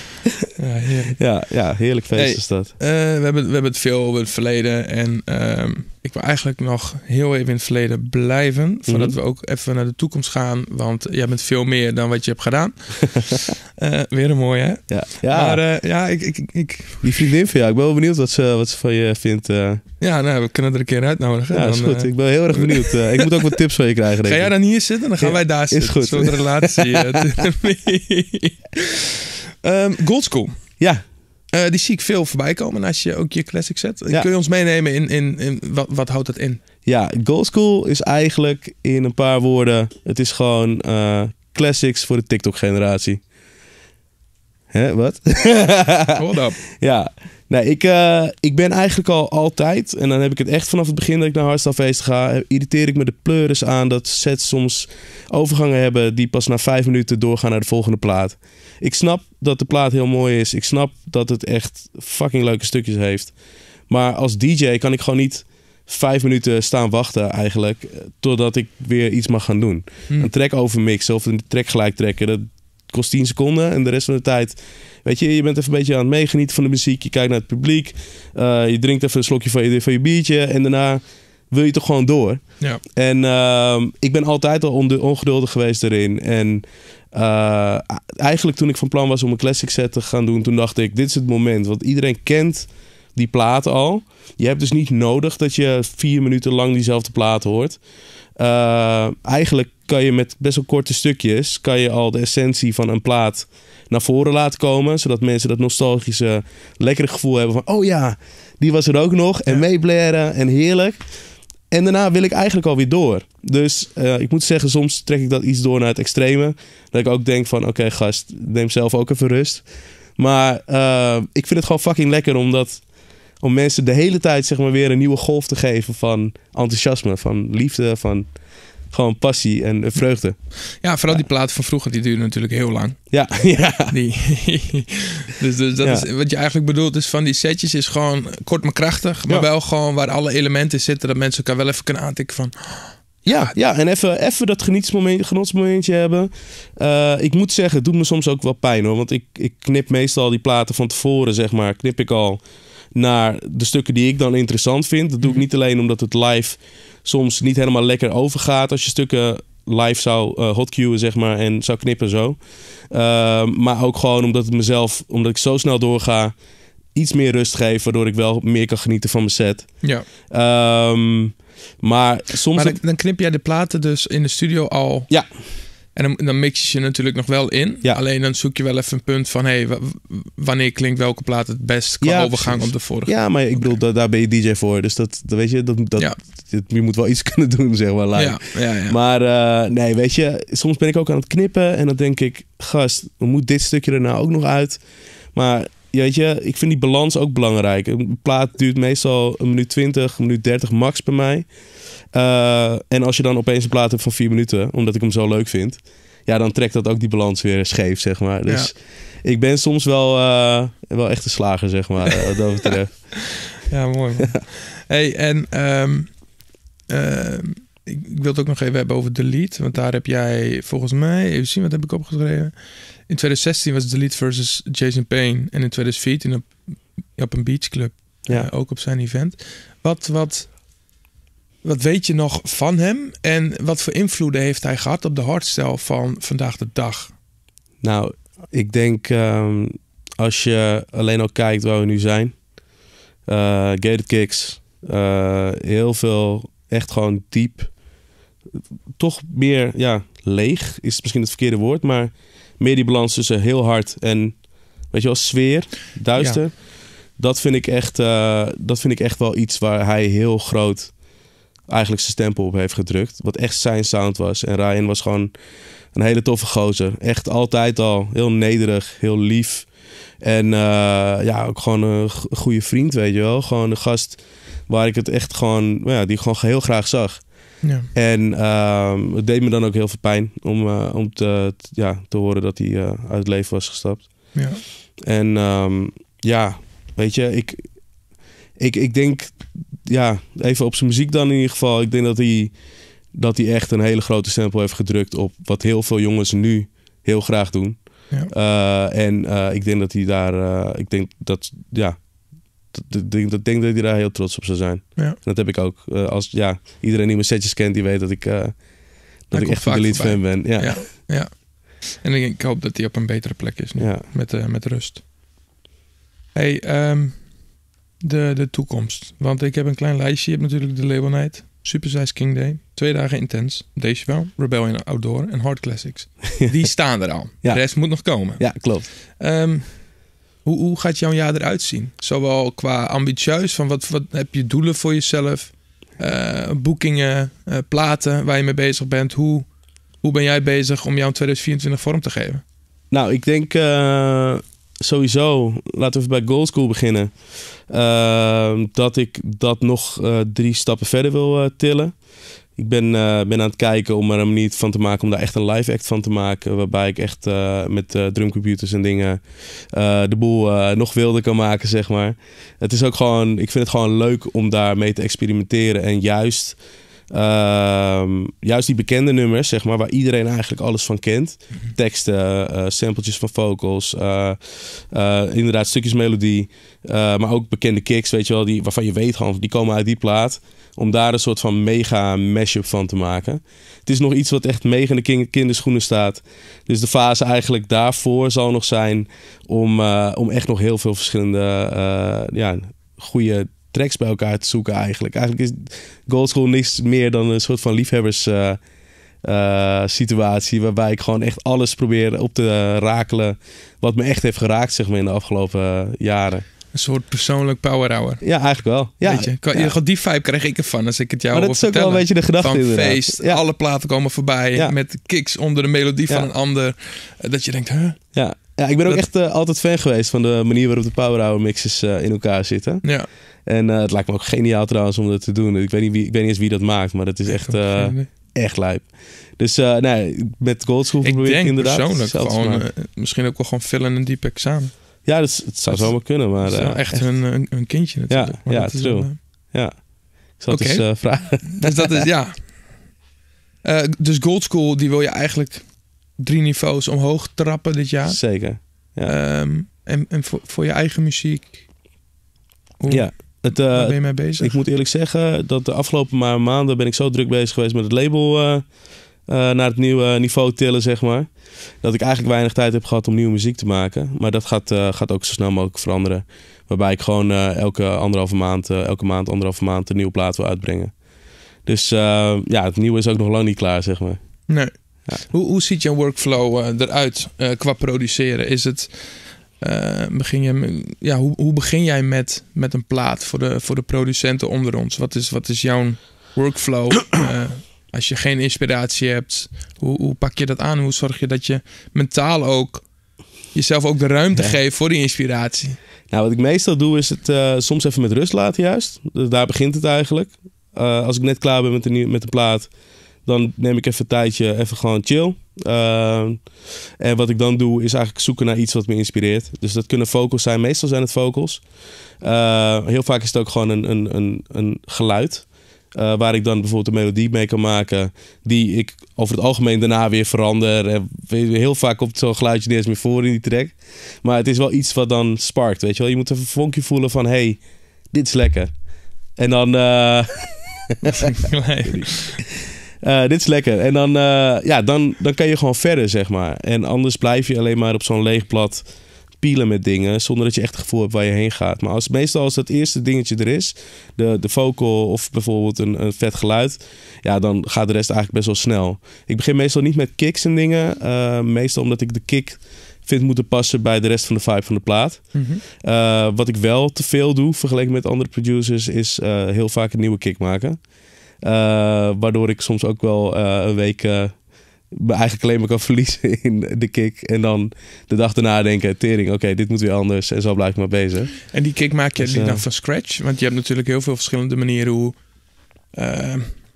ja, heerlijk. Ja, ja, heerlijk feest is dat. Eh, we, hebben, we hebben het veel over het verleden en... Ehm, ik wil eigenlijk nog heel even in het verleden blijven. Voordat mhm. we ook even naar de toekomst gaan. Want jij bent veel meer dan wat je hebt gedaan. Eh, weer een mooie, hè? Ja. ja. Maar eh, ja, ik, ik, ik... Die vriendin van jou, ik ben wel benieuwd wat ze, wat ze van je vindt. Eh. Ja, nou, we kunnen er een keer uitnodigen. Ja, is goed. Ik ben heel erg benieuwd. ik moet ook wat tips van je krijgen, denk Ga jij dan hier zitten? Dan gaan wij daar zitten. Is goed. relatie. Ehm, Goldschool. Ja. Eh, die zie ik veel voorbij komen als je ook je classic zet. Ja. Kun je ons meenemen in, in, in wat, wat houdt dat in? Ja, Gold School is eigenlijk in een paar woorden... het is gewoon eh, classics voor de TikTok-generatie. Hè, wat? Hold up. ja, Nee, ik, eh, ik ben eigenlijk al altijd, en dan heb ik het echt vanaf het begin dat ik naar Hardstyle-feest ga, eh, irriteer ik me de pleuris aan dat sets soms overgangen hebben die pas na vijf minuten doorgaan naar de volgende plaat. Ik snap dat de plaat heel mooi is. Ik snap dat het echt fucking leuke stukjes heeft. Maar als DJ kan ik gewoon niet vijf minuten staan wachten eigenlijk, eh, totdat ik weer iets mag gaan doen. Hmm. Een track overmixen of een track gelijk trekken, dat kost tien seconden en de rest van de tijd Weet je, je bent even een beetje aan het meegenieten van de muziek. Je kijkt naar het publiek. Eh, je drinkt even een slokje van je, van je biertje. En daarna wil je toch gewoon door. Ja. En ehm, ik ben altijd al ongeduldig geweest daarin. En eh, eigenlijk toen ik van plan was om een classic set te gaan doen, toen dacht ik, dit is het moment. Want iedereen kent die plaat al. Je hebt dus niet nodig dat je vier minuten lang diezelfde plaat hoort. Eh, eigenlijk kan je met best wel korte stukjes, kan je al de essentie van een plaat naar voren laat komen. Zodat mensen dat nostalgische, lekkere gevoel hebben van... Oh ja, die was er ook nog. En ja. meeblaren en heerlijk. En daarna wil ik eigenlijk alweer door. Dus eh, ik moet zeggen, soms trek ik dat iets door naar het extreme. Dat ik ook denk van, oké gast, neem zelf ook even rust. Maar eh, ik vind het gewoon fucking lekker omdat om mensen de hele tijd zeg maar, weer een nieuwe golf te geven van enthousiasme, van liefde, van gewoon passie en vreugde. Ja, vooral die platen van vroeger, die duren natuurlijk heel lang. Ja, ja. Die, dus, dus, dat is wat je eigenlijk bedoelt. is van die setjes is gewoon kort maar krachtig, maar wel gewoon waar alle elementen zitten, dat mensen elkaar wel even kunnen aantikken van... Ja, ja, en even, even dat genotsmomentje hebben. Eh, ik moet zeggen, het doet me soms ook wel pijn hoor. Want ik, ik knip meestal die platen van tevoren, zeg maar. Knip ik al naar de stukken die ik dan interessant vind. Dat doe ik mhm. niet alleen omdat het live soms niet helemaal lekker overgaat als je stukken live zou uh, zeg maar, en zou knippen zo. Ehm, maar ook gewoon omdat het mezelf, omdat ik zo snel doorga, iets meer rust geef, waardoor ik wel meer kan genieten van mijn set. Ja. Ehm, maar soms. dan, dan, knip jij de platen dus in de studio al. Ja. En dan, mix je ze natuurlijk nog wel in. Alleen dan zoek je wel even een punt van... Hey, wanneer klinkt welke plaat het best kan ja, overgang op de vorige? Ja, maar ik bedoel, daar, daar ben je DJ voor. Dus dat, dat weet je, dat, dat, je moet wel iets kunnen doen, zeg maar, live. Maar eh, nee, weet je, soms ben ik ook aan het knippen... en dan denk ik, gast, moet dit stukje er nou ook nog uit? Maar weet je, ik vind die balans ook belangrijk. Een plaat duurt meestal een minuut 20, een minuut 30 max bij mij. Eh, en als je dan opeens een plaat hebt van vier minuten, omdat ik hem zo leuk vind, ja, dan trekt dat ook die balans weer scheef, zeg maar. Dus ik ben soms wel, eh, wel echt een slager, zeg maar, eh, wat dat betreft. ja, mooi. hey, en ehm, ehm, ik wil het ook nog even hebben over Delete, want daar heb jij volgens mij, even zien, wat heb ik opgeschreven? In 2016 was Delete versus Jason Payne en in 2014 op, op een beachclub, ja. ook op zijn event. Wat, wat wat weet je nog van hem en wat voor invloeden heeft hij gehad op de hartstijl van vandaag de dag? Nou, ik denk ehm, als je alleen al kijkt waar we nu zijn. Uh, gated kicks, eh, heel veel, echt gewoon diep. Toch meer, ja, leeg is misschien het verkeerde woord, maar meer die balans tussen heel hard en, weet je wel, sfeer, duister. Dat vind, ik echt, eh, dat vind ik echt wel iets waar hij heel groot eigenlijk zijn stempel op heeft gedrukt. Wat echt zijn sound was. En Ryan was gewoon een hele toffe gozer. Echt altijd al. Heel nederig, heel lief. En eh, ja, ook gewoon een goede vriend, weet je wel. Gewoon een gast waar ik het echt gewoon, nou ja, die ik gewoon heel graag zag. Ja. En ehm, het deed me dan ook heel veel pijn om, eh, om te, ja, te horen dat hij eh, uit het leven was gestapt. Ja. En ehm, ja, weet je, ik, ik, ik denk, ja, even op zijn muziek dan in ieder geval. Ik denk dat hij, dat hij echt een hele grote stempel heeft gedrukt op wat heel veel jongens nu heel graag doen. Ja. Eh, en eh, ik denk dat hij daar, eh, ik denk dat, ja, ik denk, dat hij daar heel trots op zou zijn. Ja. Dat heb ik ook. als ja, iedereen die mijn setjes kent, die weet dat ik, dat ik echt een lead fan ben. Ja. ja. En ik, hoop dat hij op een betere plek is nu, met, met rust. Hey, um, de, de toekomst. Want ik heb een klein lijstje. Je hebt natuurlijk de Label Night, Super Size King Day, Twee Dagen Intens, wel, Rebellion Outdoor en Hard Classics. Die staan er al. De rest moet nog komen. Ja, klopt. Ehm, hoe, hoe gaat jouw jaar eruit zien? Zowel qua ambitieus, van wat, wat heb je doelen voor jezelf? Eh, boekingen, eh, platen waar je mee bezig bent. Hoe, hoe ben jij bezig om jouw 2024 vorm te geven? Nou, ik denk eh, sowieso, laten we even bij Goldschool beginnen. Ehm, dat ik dat nog eh, drie stappen verder wil eh, tillen. Ik ben, eh, ben aan het kijken om er een manier van te maken, om daar echt een live act van te maken. Waarbij ik echt met drumcomputers en dingen de boel nog wilder kan maken, zeg maar. Het is ook gewoon, ik vind het gewoon leuk om daarmee te experimenteren. En juist Ehm, juist die bekende nummers, zeg maar, waar iedereen eigenlijk alles van kent. Teksten, eh, eh, sampletjes van vocals, eh, inderdaad stukjes melodie. maar ook bekende kicks, weet je wel, die, waarvan je weet gewoon, die komen uit die plaat om daar een soort van mega mashup van te maken. Het is nog iets wat echt mega in de kinderschoenen staat. Dus de fase eigenlijk daarvoor zal nog zijn om, om echt nog heel veel verschillende ja, goede tracks bij elkaar te zoeken eigenlijk. Eigenlijk is Gold School niks meer dan een soort van liefhebbers eh, eh, situatie. Waarbij ik gewoon echt alles probeer op te rakelen. Wat me echt heeft geraakt zeg maar, in de afgelopen eh, jaren. Een soort persoonlijk power hour. Ja, eigenlijk wel. Ja, Weet je, kan, god die vibe krijg ik ervan als ik het jou Maar dat is ook wel een beetje de gedachte Van feest, alle platen komen voorbij. Met kicks onder de melodie van een ander. Dat je denkt, huh? Ja, ja, ik ben ook echt eh, altijd fan geweest van de manier waarop de Power Hour mixes eh, in elkaar zitten. Ja. En eh, het lijkt me ook geniaal trouwens om dat te doen. Ik weet niet, wie, ik weet niet eens wie dat maakt, maar dat is echt, echt lijp. Dus nee, met Goldschool probeer ik inderdaad... persoonlijk gewoon, misschien ook wel gewoon en en diep examen. Ja, dat, zou zou zomaar kunnen, maar... is echt, een Hun, kindje natuurlijk. Ja, ja ja. Ik zal okay. dus vragen. Dus dat is, ja. dus Goldschool, die wil je eigenlijk drie niveaus omhoog trappen dit jaar. Zeker. Ehm, en en voor, voor je eigen muziek. Hoe, ja, het, eh, ben je mee bezig? Ik moet eerlijk zeggen dat de afgelopen maanden ben ik zo druk bezig geweest met het label eh, eh, naar het nieuwe niveau tillen, zeg maar. Dat ik eigenlijk weinig tijd heb gehad om nieuwe muziek te maken. Maar dat gaat, gaat ook zo snel mogelijk veranderen. Waarbij ik gewoon elke anderhalve maand, elke maand, anderhalve maand een nieuwe plaat wil uitbrengen. Dus ja, het nieuwe is ook nog lang niet klaar, zeg maar. Nee. Hoe, hoe ziet jouw workflow eh, eruit eh, qua produceren? Is het, eh, begin je, ja, hoe, hoe begin jij met, met een plaat voor de, voor de producenten onder ons? Wat is, wat is jouw workflow? als je geen inspiratie hebt, hoe, hoe pak je dat aan? Hoe zorg je dat je mentaal ook jezelf ook de ruimte geeft voor die inspiratie? Nou, wat ik meestal doe is het soms even met rust laten juist. Dus daar begint het eigenlijk. als ik net klaar ben met een, met een plaat, dan neem ik even een tijdje, even gewoon chill. Ehm, en wat ik dan doe, is eigenlijk zoeken naar iets wat me inspireert. Dus dat kunnen vocals zijn. Meestal zijn het vocals. Ehm, heel vaak is het ook gewoon een, een, een, een geluid. Eh, waar ik dan bijvoorbeeld een melodie mee kan maken. Die ik over het algemeen daarna weer verander. heel vaak komt zo'n geluidje niet eens meer voor in die track. Maar het is wel iets wat dan sparkt, weet je wel. Je moet even een vonkje voelen van... hey, dit is lekker. En dan... Uh... Eh, dit is lekker. En dan, eh, ja, dan, dan kan je gewoon verder, zeg maar. En anders blijf je alleen maar op zo'n leeg blad pielen met dingen. Zonder dat je echt het gevoel hebt waar je heen gaat. Maar als, meestal als dat eerste dingetje er is. De, de vocal of bijvoorbeeld een, een vet geluid. Ja, dan gaat de rest eigenlijk best wel snel. Ik begin meestal niet met kicks en dingen. Eh, meestal omdat ik de kick vind moeten passen bij de rest van de vibe van de plaat. Mhm. wat ik wel te veel doe, vergeleken met andere producers, is heel vaak een nieuwe kick maken. Eh, waardoor ik soms ook wel eh, een week eh, mijn eigenlijk alleen kan verliezen in de kick. En dan de dag erna denken, tering, oké, dit moet weer anders. En zo blijf ik maar bezig. En die kick maak je dus, niet dan van scratch? Want je hebt natuurlijk heel veel verschillende manieren hoe...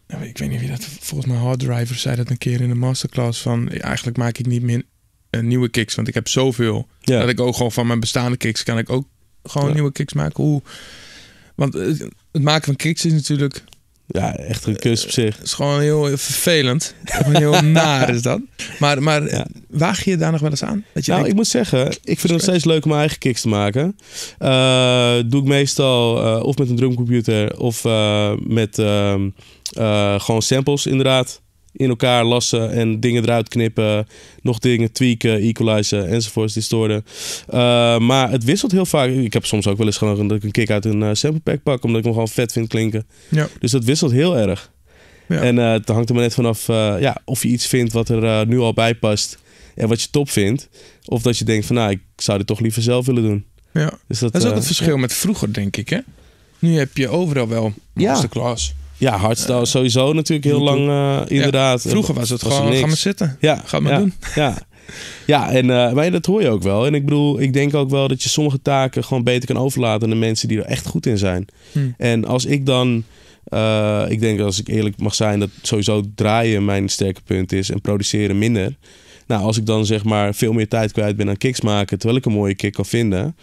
Nou, ik weet niet wie dat... Volgens mij Harddriver zei dat een keer in een masterclass van... Eigenlijk maak ik niet meer nieuwe kicks. Want ik heb zoveel. Dat ik ook gewoon van mijn bestaande kicks kan ik ook gewoon nieuwe kicks maken. Hoe? Want het maken van kicks is natuurlijk ja, echt een kus op zich. Het eh, is gewoon heel vervelend. heel naar is dat. Maar, maar waag je daar nog wel eens aan? Dat je nou, ik moet zeggen, ik vind het nog steeds leuk om mijn eigen kicks te maken. Uh, doe ik meestal eh, of met een drumcomputer of met ehm, gewoon samples inderdaad in elkaar lassen en dingen eruit knippen. Nog dingen tweaken, equalizen enzovoorts, distorten. Uh, eh, maar het wisselt heel vaak. Ik heb soms ook wel eens gewoon dat ik een kick uit een eh, sample pack pak. Omdat ik hem gewoon vet vind klinken. Ja. Dus dat wisselt heel erg. Ja. En uh, het hangt er maar net vanaf ja, of je iets vindt wat er nu al bij past. En wat je top vindt. Of dat je denkt van nou, ik zou dit toch liever zelf willen doen. Ja. Dus dat, dat is ook het verschil met vroeger denk ik hè. Nu heb je overal wel masterclass. Ja. Ja, hardstyle sowieso natuurlijk heel lang eh, inderdaad. vroeger was het gewoon, ga maar zitten. Ja. Ga maar doen. Ja. Ja, en, uh, maar dat hoor je ook wel. En ik bedoel, ik denk ook wel dat je sommige taken gewoon beter kan overlaten aan de mensen die er echt goed in zijn. Hm. En als ik dan, eh, ik denk als ik eerlijk mag zijn, dat sowieso draaien mijn sterke punt is en produceren minder. Nou, als ik dan zeg maar veel meer tijd kwijt ben aan kicks maken, terwijl ik een mooie kick kan vinden.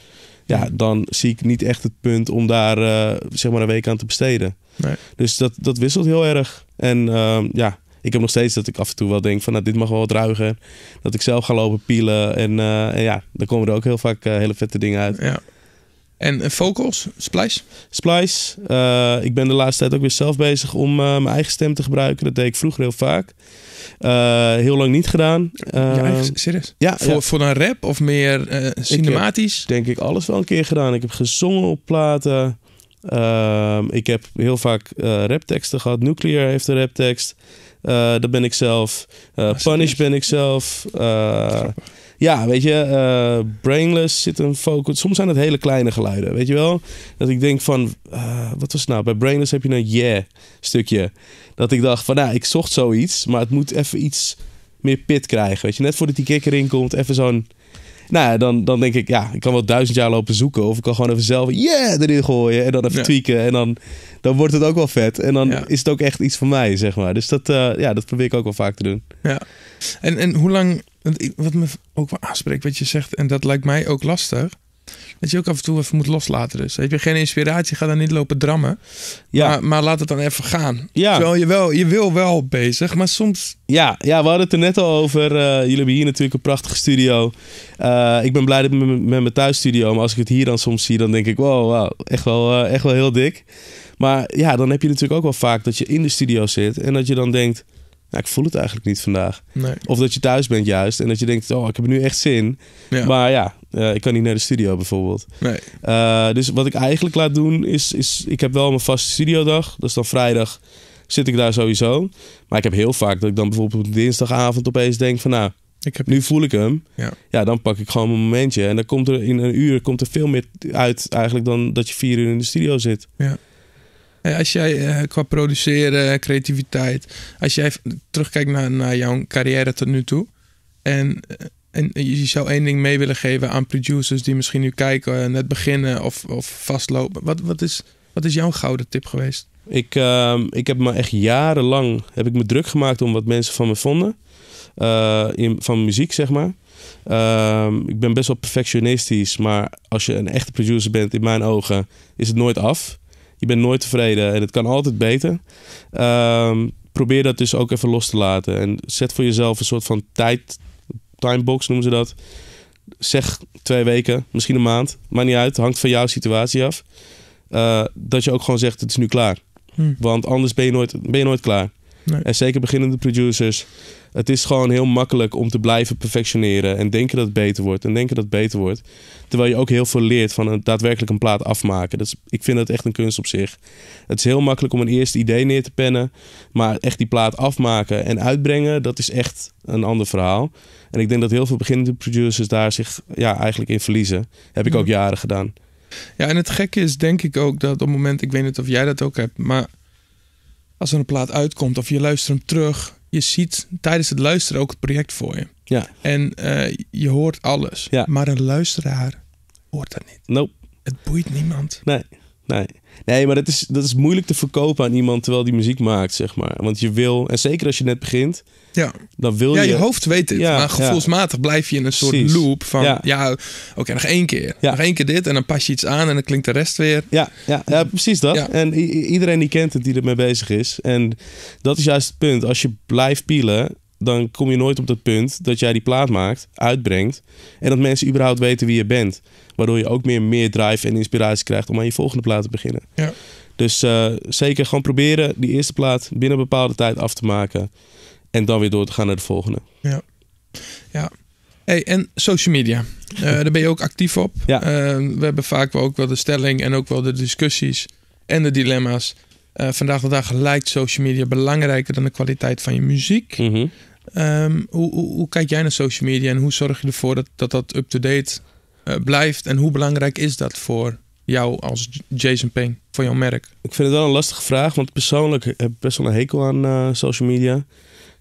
Ja, dan zie ik niet echt het punt om daar eh, zeg maar een week aan te besteden. Nee. Dus dat, dat wisselt heel erg. En ehm, ja, ik heb nog steeds dat ik af en toe wel denk van nou, dit mag wel wat Dat ik zelf ga lopen pielen. En, eh, en ja, dan komen er ook heel vaak eh, hele vette dingen uit. Ja. En eh, vocals? Splice? Splice. Eh, ik ben de laatste tijd ook weer zelf bezig om eh, mijn eigen stem te gebruiken. Dat deed ik vroeger heel vaak. heel lang niet gedaan. ja, ehm, serieus? Ja, voor, voor een rap of meer cinematisch? Ik denk ik alles wel een keer gedaan. Ik heb gezongen op platen. Ehm, ik heb heel vaak rapteksten gehad. Nuclear heeft een raptekst. dat ben ik zelf. Ah, Punish ben ik zelf. Ja, weet je, eh, brainless zit een focus. Soms zijn het hele kleine geluiden, weet je wel? Dat ik denk van, eh, wat was nou? Bij brainless heb je een yeah stukje. Dat ik dacht van, nou, ik zocht zoiets, maar het moet even iets meer pit krijgen. Weet je, net voordat die kikker erin komt, even zo'n nou, dan, dan denk ik, ja, ik kan wel duizend jaar lopen zoeken. Of ik kan gewoon even zelf, yeah, erin gooien. En dan even tweaken. En dan, dan wordt het ook wel vet. En dan is het ook echt iets van mij, zeg maar. Dus dat, eh, ja, dat probeer ik ook wel vaak te doen. Ja. En, en hoe lang, wat me ook wel aanspreekt wat je zegt. En dat lijkt mij ook lastig dat je ook af en toe even moet loslaten. Dus heb je geen inspiratie, ga dan niet lopen drammen. Ja. Maar, maar laat het dan even gaan. Ja. Terwijl je, wel, je wil wel bezig, maar soms... Ja, ja we hadden het er net al over. Eh, jullie hebben hier natuurlijk een prachtige studio. Eh, ik ben blij dat met, met mijn thuisstudio. Maar als ik het hier dan soms zie, dan denk ik... Wow, echt, wel, eh, echt wel heel dik. Maar ja, dan heb je natuurlijk ook wel vaak dat je in de studio zit... en dat je dan denkt... Nou, ik voel het eigenlijk niet vandaag. Nee. Of dat je thuis bent juist en dat je denkt, oh, ik heb nu echt zin. Maar ja, uh, ik kan niet naar de studio bijvoorbeeld. Nee. Eh, dus wat ik eigenlijk laat doen is, is... Ik heb wel mijn vaste studiodag. Dat is dan vrijdag zit ik daar sowieso. Maar ik heb heel vaak dat ik dan bijvoorbeeld op dinsdagavond opeens denk van... Nou, ik nu voel ik hem. Ja. ja, dan pak ik gewoon mijn momentje. En dan komt er in een uur komt er veel meer uit eigenlijk dan dat je vier uur in de studio zit. Ja. Als jij eh, qua produceren, creativiteit, als jij terugkijkt naar, naar jouw carrière tot nu toe en en je zou één ding mee willen geven aan producers die misschien nu kijken, eh, net beginnen of, of vastlopen. Wat, wat, is, wat is jouw gouden tip geweest? Ik, ehm, ik heb me echt jarenlang heb ik me druk gemaakt om wat mensen van me vonden. Eh, in, van muziek, zeg maar. Ehm, ik ben best wel perfectionistisch, maar als je een echte producer bent, in mijn ogen, is het nooit af. Je bent nooit tevreden en het kan altijd beter. Ehm, probeer dat dus ook even los te laten en zet voor jezelf een soort van tijd timebox noemen ze dat. Zeg twee weken, misschien een maand. Maakt niet uit, hangt van jouw situatie af. Eh, dat je ook gewoon zegt, het is nu klaar. Hm. Want anders ben je nooit, ben je nooit klaar. Nee. En zeker beginnende producers het is gewoon heel makkelijk om te blijven perfectioneren en denken dat het beter wordt en denken dat het beter wordt. Terwijl je ook heel veel leert van een, daadwerkelijk een plaat afmaken. Dat is, ik vind dat echt een kunst op zich. Het is heel makkelijk om een eerste idee neer te pennen, maar echt die plaat afmaken en uitbrengen, dat is echt een ander verhaal. En ik denk dat heel veel beginnende producers daar zich ja, eigenlijk in verliezen. Heb ik mhm. ook jaren gedaan. Ja, en het gekke is denk ik ook dat op het moment, ik weet niet of jij dat ook hebt, maar als er een plaat uitkomt of je luistert hem terug, je ziet tijdens het luisteren ook het project voor je. Ja. En eh, je hoort alles. Ja. Maar een luisteraar hoort dat niet. Nope. Het boeit niemand. Nee, nee. Nee, maar dat is, dat is moeilijk te verkopen aan iemand terwijl die muziek maakt, zeg maar. Want je wil, en zeker als je net begint, ja. Dan wil ja, je... hoofd weet het. maar gevoelsmatig blijf je in een soort loop van... Ja, oké, nog één keer. Nog één keer dit en dan pas je iets aan en dan klinkt de rest weer. Ja, ja, ja precies dat. En iedereen die kent het, die ermee bezig is. En dat is juist het punt. Als je blijft pielen, dan kom je nooit op dat punt dat jij die plaat maakt, uitbrengt. En dat mensen überhaupt weten wie je bent. Waardoor je ook meer, meer drive en inspiratie krijgt om aan je volgende plaat te beginnen. Ja. Dus eh, zeker gewoon proberen die eerste plaat binnen een bepaalde tijd af te maken. En dan weer door te gaan naar de volgende. Ja. ja. Hey, en social media. Eh, daar ben je ook actief op. Ja. Eh, we hebben vaak wel ook wel de stelling en ook wel de discussies en de dilemma's. Eh, vandaag de dag lijkt social media belangrijker dan de kwaliteit van je muziek. Mhm. Ehm, hoe, kijk jij naar social media en hoe zorg je ervoor dat dat, dat up-to-date blijft? En hoe belangrijk is dat voor jou als Jason Payne, voor jouw merk? Ik vind het wel een lastige vraag, want persoonlijk heb ik best wel een hekel aan social media.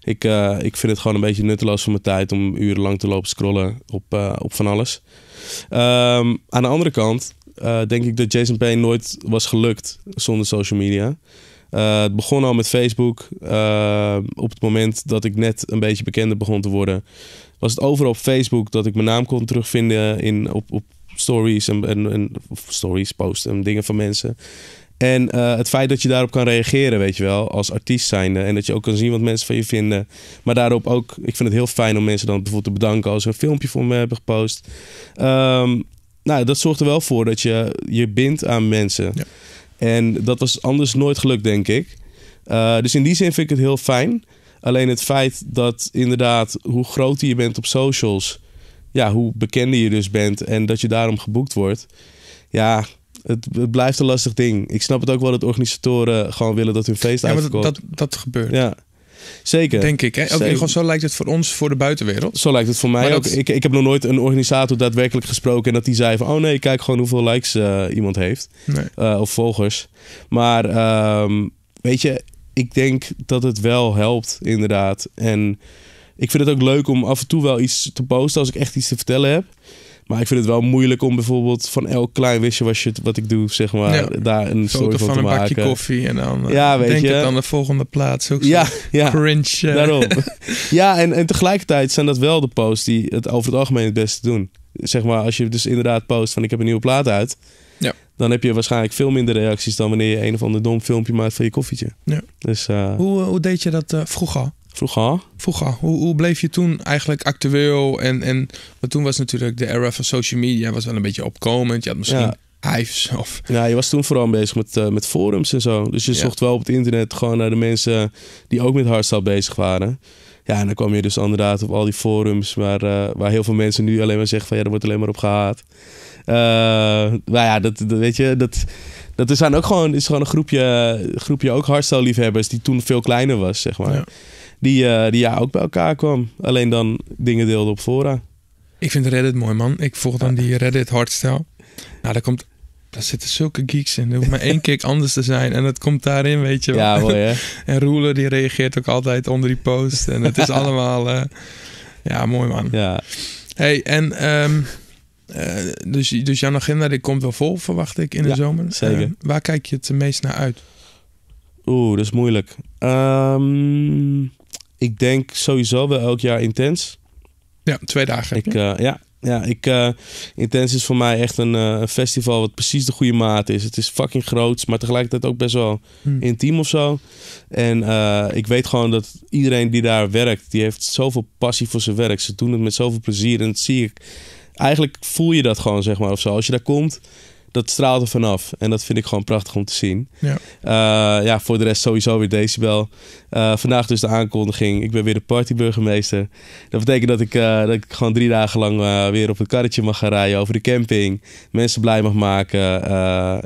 Ik, eh, ik vind het gewoon een beetje nutteloos voor mijn tijd om urenlang te lopen scrollen op, eh, op van alles. Ehm, aan de andere kant eh, denk ik dat Jason Payne nooit was gelukt zonder social media. het begon al met Facebook. op het moment dat ik net een beetje bekender begon te worden, was het overal op Facebook dat ik mijn naam kon terugvinden in, op, op stories en, en stories, posts en dingen van mensen. En eh, het feit dat je daarop kan reageren, weet je wel, als artiest zijnde. En dat je ook kan zien wat mensen van je vinden. Maar daarop ook, ik vind het heel fijn om mensen dan bijvoorbeeld te bedanken als ze een filmpje voor me hebben gepost. Ehm, nou, dat zorgt er wel voor dat je je bindt aan mensen. Ja. En dat was anders nooit gelukt, denk ik. Eh, dus in die zin vind ik het heel fijn. Alleen het feit dat inderdaad, hoe groter je bent op socials, ja, hoe bekender je dus bent en dat je daarom geboekt wordt. Ja, het, blijft een lastig ding. Ik snap het ook wel dat organisatoren gewoon willen dat hun feest ja, Dat, dat, gebeurt. Ja. Zeker. Denk ik. Hè? zo lijkt het voor ons, voor de buitenwereld. Zo lijkt het voor mij ook. Ik, ik heb nog nooit een organisator daadwerkelijk gesproken... en dat die zei van... oh nee, kijk gewoon hoeveel likes eh, iemand heeft. Nee. Eh, of volgers. Maar ehm, weet je, ik denk dat het wel helpt inderdaad. En ik vind het ook leuk om af en toe wel iets te posten... als ik echt iets te vertellen heb. Maar ik vind het wel moeilijk om bijvoorbeeld van elk klein wisje wat, je, wat ik doe, zeg maar, daar een soort van, te maken. een bakje koffie en dan eh, ja, weet denk je. ik aan de volgende plaats. Ook ja, ja, cringe. Eh. Daarom. ja, en, en tegelijkertijd zijn dat wel de posts die het over het algemeen het beste doen. Zeg maar, als je dus inderdaad post van ik heb een nieuwe plaat uit, ja. dan heb je waarschijnlijk veel minder reacties dan wanneer je een of ander dom filmpje maakt van je koffietje. Ja. Dus, eh, hoe, hoe deed je dat uh, vroeger? Vroeger. Vroeger. Hoe, hoe bleef je toen eigenlijk actueel? En, en want toen was natuurlijk de era van social media was wel een beetje opkomend. Je had misschien ja. of... Ja, je was toen vooral bezig met, eh, met forums en zo. Dus je zocht wel op het internet gewoon naar de mensen die ook met hardstyle bezig waren. Ja, en dan kwam je dus inderdaad op al die forums waar, eh, waar heel veel mensen nu alleen maar zeggen van ja, er wordt alleen maar op gehaat. Uh, ja, dat, dat, weet je, dat, dat is, zijn ook gewoon, is gewoon een groepje, groepje ook hardstyle liefhebbers die toen veel kleiner was, zeg maar. Ja. Die, eh, die ja ook bij elkaar kwam. Alleen dan dingen deelde op fora. Ik vind Reddit mooi, man. Ik volg dan die Reddit hardstel. Nou, daar komt... Daar zitten zulke geeks in. Er hoeft maar één kick anders te zijn. En dat komt daarin, weet je wel. Ja, mooi hè? en Roeler die reageert ook altijd onder die post. En het is allemaal... Eh, ja, mooi man. Ja. hey, en... Ehm, eh, dus, dus jouw agenda die komt wel vol, verwacht ik, in de zomer. Zeker. waar kijk je het meest naar uit? Oeh, dat is moeilijk. Um, ik denk sowieso wel elk jaar intens. Ja, twee dagen. Ik, eh, ja, ja, ik, eh, Intens is voor mij echt eh, een festival wat precies de goede maat is. Het is fucking groot maar tegelijkertijd ook best wel hm. intiem of zo. En ik weet gewoon dat iedereen die daar werkt, die heeft zoveel passie voor zijn werk. Ze doen het met zoveel plezier en dat zie ik. Eigenlijk voel je dat gewoon, zeg maar, of zo. Als je daar komt dat straalt er vanaf. En dat vind ik gewoon prachtig om te zien. Ja, eh, ja voor de rest sowieso weer Decibel. Eh, vandaag dus de aankondiging. Ik ben weer de partyburgemeester. Dat betekent dat ik, eh, dat ik gewoon drie dagen lang weer op het karretje mag gaan rijden over de camping. Mensen blij mag maken.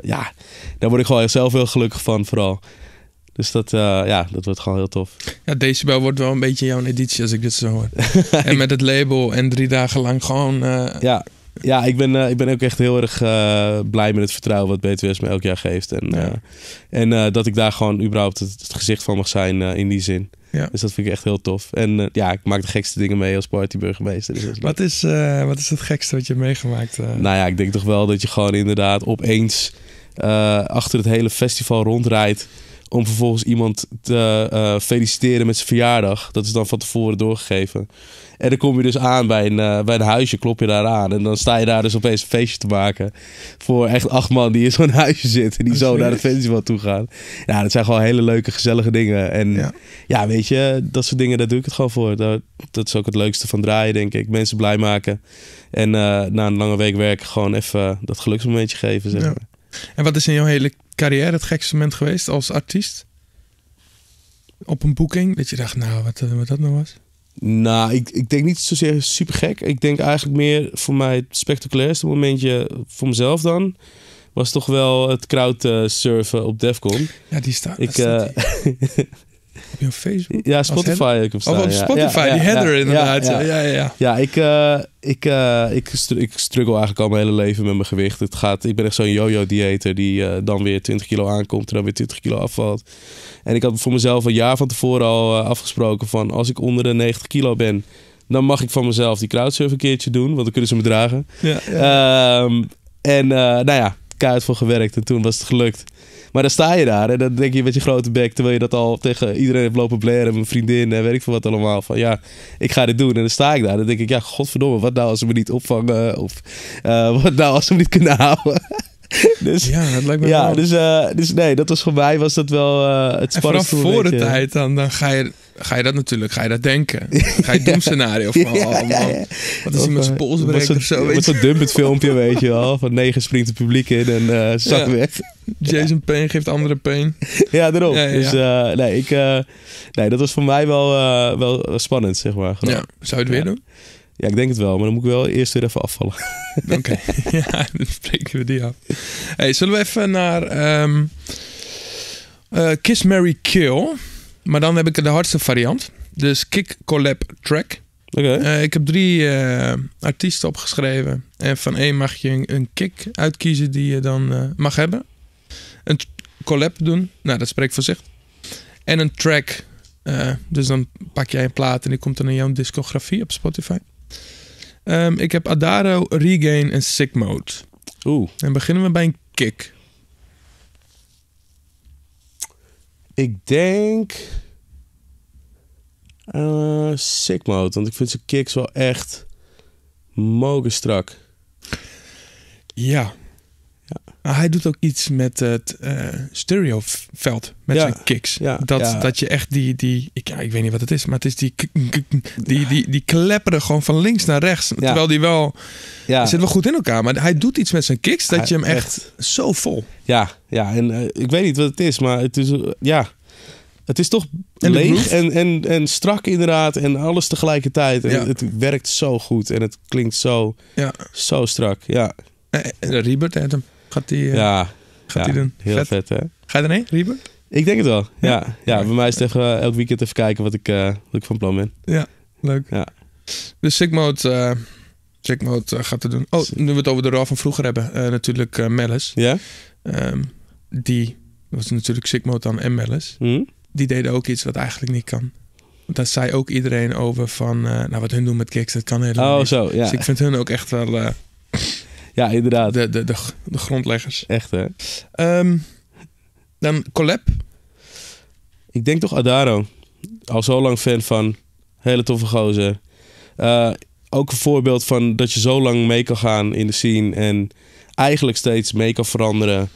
ja, daar word ik gewoon zelf heel gelukkig van vooral. Dus dat, ja, dat wordt gewoon heel tof. Ja, Decibel wordt wel een beetje jouw editie als ik dit zo hoor. en met het label en drie dagen lang gewoon... ja, ja, ik ben, eh, ik ben ook echt heel erg eh, blij met het vertrouwen wat BTS me elk jaar geeft. En, eh, en dat ik daar gewoon überhaupt het, gezicht van mag zijn in die zin. Dus dat vind ik echt heel tof. En ja, ik maak de gekste dingen mee als partyburgemeester. Dus wat, is, wat is het gekste wat je hebt meegemaakt? Nou ja, ik denk toch wel dat je gewoon inderdaad opeens achter het hele festival rondrijdt om vervolgens iemand te eh, feliciteren met zijn verjaardag. Dat is dan van tevoren doorgegeven. En dan kom je dus aan bij een, eh, bij een huisje, klop je daar aan. En dan sta je daar dus opeens een feestje te maken. Voor echt acht man die in zo'n huisje zitten. En die oh, zo naar het festival toe gaan. Ja, dat zijn gewoon hele leuke, gezellige dingen. En ja. weet je, dat soort dingen, daar doe ik het gewoon voor. Dat, dat is ook het leukste van draaien, denk ik. Mensen blij maken. En eh, na een lange week werken gewoon even dat geluksmomentje geven, zeg maar. Ja. En wat is in jouw hele carrière het gekste moment geweest als artiest? Op een boeking? Dat je dacht, nou, wat, wat dat nou was? Nou, ik, ik denk niet zozeer super gek. Ik denk eigenlijk meer voor mij het spectaculairste momentje voor mezelf dan. Was toch wel het crowd surfen op Defcon. Ja, die staat. Eh, ik, Op je Facebook? Ja, Spotify heb ik op oh, staan. Spotify, die header inderdaad. Ja, ja, ja. ja. ik, eh, ik, eh, ik, ik struggle eigenlijk al mijn hele leven met mijn gewicht. Het gaat, ik ben echt zo'n yo-yo-dieter die eh, dan weer 20 kilo aankomt en dan weer 20 kilo afvalt. En ik had voor mezelf een jaar van tevoren al afgesproken van als ik onder de 90 kilo ben... Dan mag ik van mezelf die crowdsurf een keertje doen, want dan kunnen ze me dragen. Ja, ehm, en nou ja, keihard voor gewerkt en toen was het gelukt. Maar dan sta je daar en dan denk je met je grote bek, terwijl je dat al tegen iedereen hebt lopen blaren, mijn vriendin en weet ik veel wat allemaal. Van ja, ik ga dit doen. En dan sta ik daar. Dan denk ik, ja, godverdomme, wat nou als ze me niet opvangen? Of eh, wat nou als ze me niet kunnen houden? dus, ja, dat lijkt me ja, wel. Dus, eh, dus nee, dat was voor mij was dat wel eh, het spannendste. En vooraf voor de tijd, dan, dan ga je ga je dat natuurlijk, ga je dat denken. Ga je doemscenario van, oh man, wat is iemand zijn eh, pols of zo. Met zo'n dumpet filmpje, weet je wel. Van negen springt het publiek in en uh, eh, zak weg. Jason Payne geeft andere Pijn. Ja, daarom. dus eh, nee, ik, nee, dat was voor mij wel, wel spannend, zeg maar. Ja, zou je het weer doen? Ja, ik denk het wel, maar dan moet ik wel eerst weer even afvallen. Oké, ja, dan spreken we die af. Hey, zullen we even naar um, Kiss, Mary, Kill... Maar dan heb ik de hardste variant. Dus Kick Collab Track. Okay. Eh, ik heb drie eh, artiesten opgeschreven. En van één mag je een, kick uitkiezen die je dan eh, mag hebben. Een collab doen. Nou, dat spreekt voor zich. En een track. dus dan pak jij een plaat en die komt dan in jouw discografie op Spotify. Ehm, ik heb Adaro, Regain en Sick Mode. Oeh. En beginnen we bij een kick. Ik denk. Uh, eh, sick mode. Want ik vind zijn kicks wel echt mogen strak. Ja, hij doet ook iets met het uh, stereoveld, met zijn kicks. Dat, dat je echt die, die ik, ik weet niet wat het is, maar het is die, die, die, die klepperen gewoon van links naar rechts. Terwijl die wel, ja. zit wel goed in elkaar, maar hij doet iets met zijn kicks dat je hem echt, zo vol. Ja, ja en eh, ik weet niet wat het is, maar het is, eh, ja... Het is toch leeg en, en, en strak inderdaad. En alles tegelijkertijd. Het werkt zo goed. En het klinkt zo, zo strak. Ja. En, heeft hem. Eh, gaat die, ja, gaat ja, die doen? Heel vet. vet hè? Ga je erheen, Riepen? Ik denk het wel. Ja, ja. bij mij is het echt, elk weekend even kijken wat ik, eh, wat ik van plan ben. Ja, leuk. Ja. Dus Sigmode, eh, Mode gaat het doen. Oh, nu we het over de rol van vroeger hebben. natuurlijk uh, Mellis. Ja? Ehm, die was natuurlijk Sigmode dan en Mellis. Mhm. Die deden ook iets wat eigenlijk niet kan daar zei ook iedereen over van, nou wat hun doen met kicks, dat kan helemaal oh, Zo, ja. Dus ik vind hun ook echt wel, ja, inderdaad. De, de, de, de grondleggers. Echt, hè? Ehm, dan Collab. Ik denk toch Adaro. Al zo lang fan van. Hele toffe gozer. Eh, ook een voorbeeld van dat je zo lang mee kan gaan in de scene. En eigenlijk steeds mee kan veranderen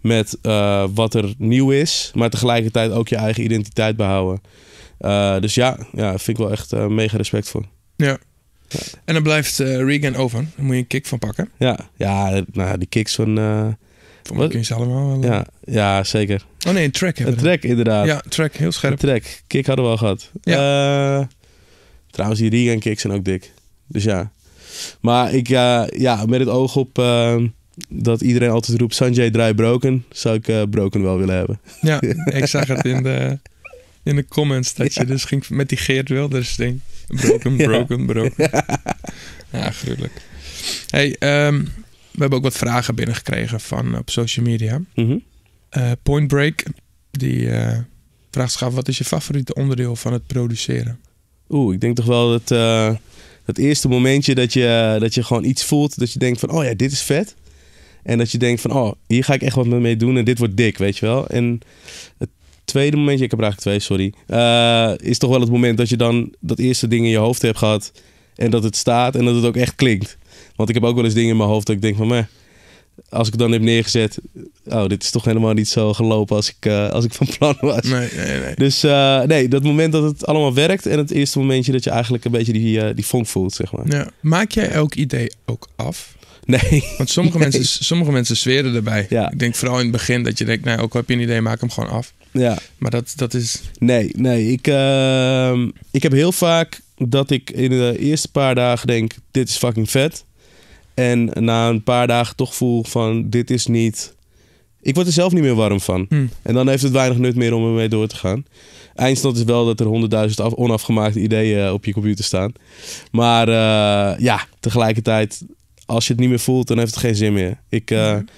met eh, wat er nieuw is. Maar tegelijkertijd ook je eigen identiteit behouden. Eh, dus ja, ja, vind ik wel echt mega respect voor. Ja. En dan blijft eh, Regan over. Dan moet je een kick van pakken. Ja, ja nou, die kicks van... Uh, kun je ze allemaal wel... Eh, ja, ja, zeker. Oh nee, een track hebben Een track, inderdaad. Ja, track. Heel scherp. Een track. Kick hadden we al gehad. Ja. trouwens, die Regan kicks zijn ook dik. Dus ja. Maar ik, ja, met het oog op dat iedereen altijd roept Sanjay draai broken, zou ik broken wel willen hebben. Ja, ik zag het in de, in de comments dat je dus ging met die Geert Wilders ding. Broken, broken, broken. ja, gruwelijk. Hey, ehm, we hebben ook wat vragen binnengekregen van eh, op social media. Mhm. Eh, Point Break, die eh, vraagt zich af, wat is je favoriete onderdeel van het produceren? Oeh, ik denk toch wel dat uh, eerste momentje dat je, dat je gewoon iets voelt, dat je denkt van, oh ja, dit is vet. En dat je denkt van, oh, hier ga ik echt wat mee doen en dit wordt dik, weet je wel. En het tweede momentje, ik heb er eigenlijk twee, sorry. Eh, is toch wel het moment dat je dan dat eerste ding in je hoofd hebt gehad. En dat het staat en dat het ook echt klinkt. Want ik heb ook wel eens dingen in mijn hoofd dat ik denk van, meh, als ik het dan heb neergezet, oh, dit is toch helemaal niet zo gelopen als ik, eh, als ik van plan was. Nee, nee, nee. Dus eh, nee, dat moment dat het allemaal werkt en het eerste momentje dat je eigenlijk een beetje die, die vonk voelt, zeg maar. Ja. Maak jij elk idee ook af? Nee. Want sommige, Mensen, sommige mensen zweren erbij. Ik denk vooral in het begin dat je denkt, nou, ook heb je een idee, maak hem gewoon af. Ja. Maar dat, dat is... Nee, nee. Ik, ehm, ik heb heel vaak dat ik in de eerste paar dagen denk, dit is fucking vet. En na een paar dagen toch voel van, dit is niet... Ik word er zelf niet meer warm van. Hmm. En dan heeft het weinig nut meer om ermee door te gaan. Eindstand is wel dat er honderdduizend onafgemaakte ideeën op je computer staan. Maar eh, ja, tegelijkertijd, als je het niet meer voelt, dan heeft het geen zin meer. Ik, eh, hmm.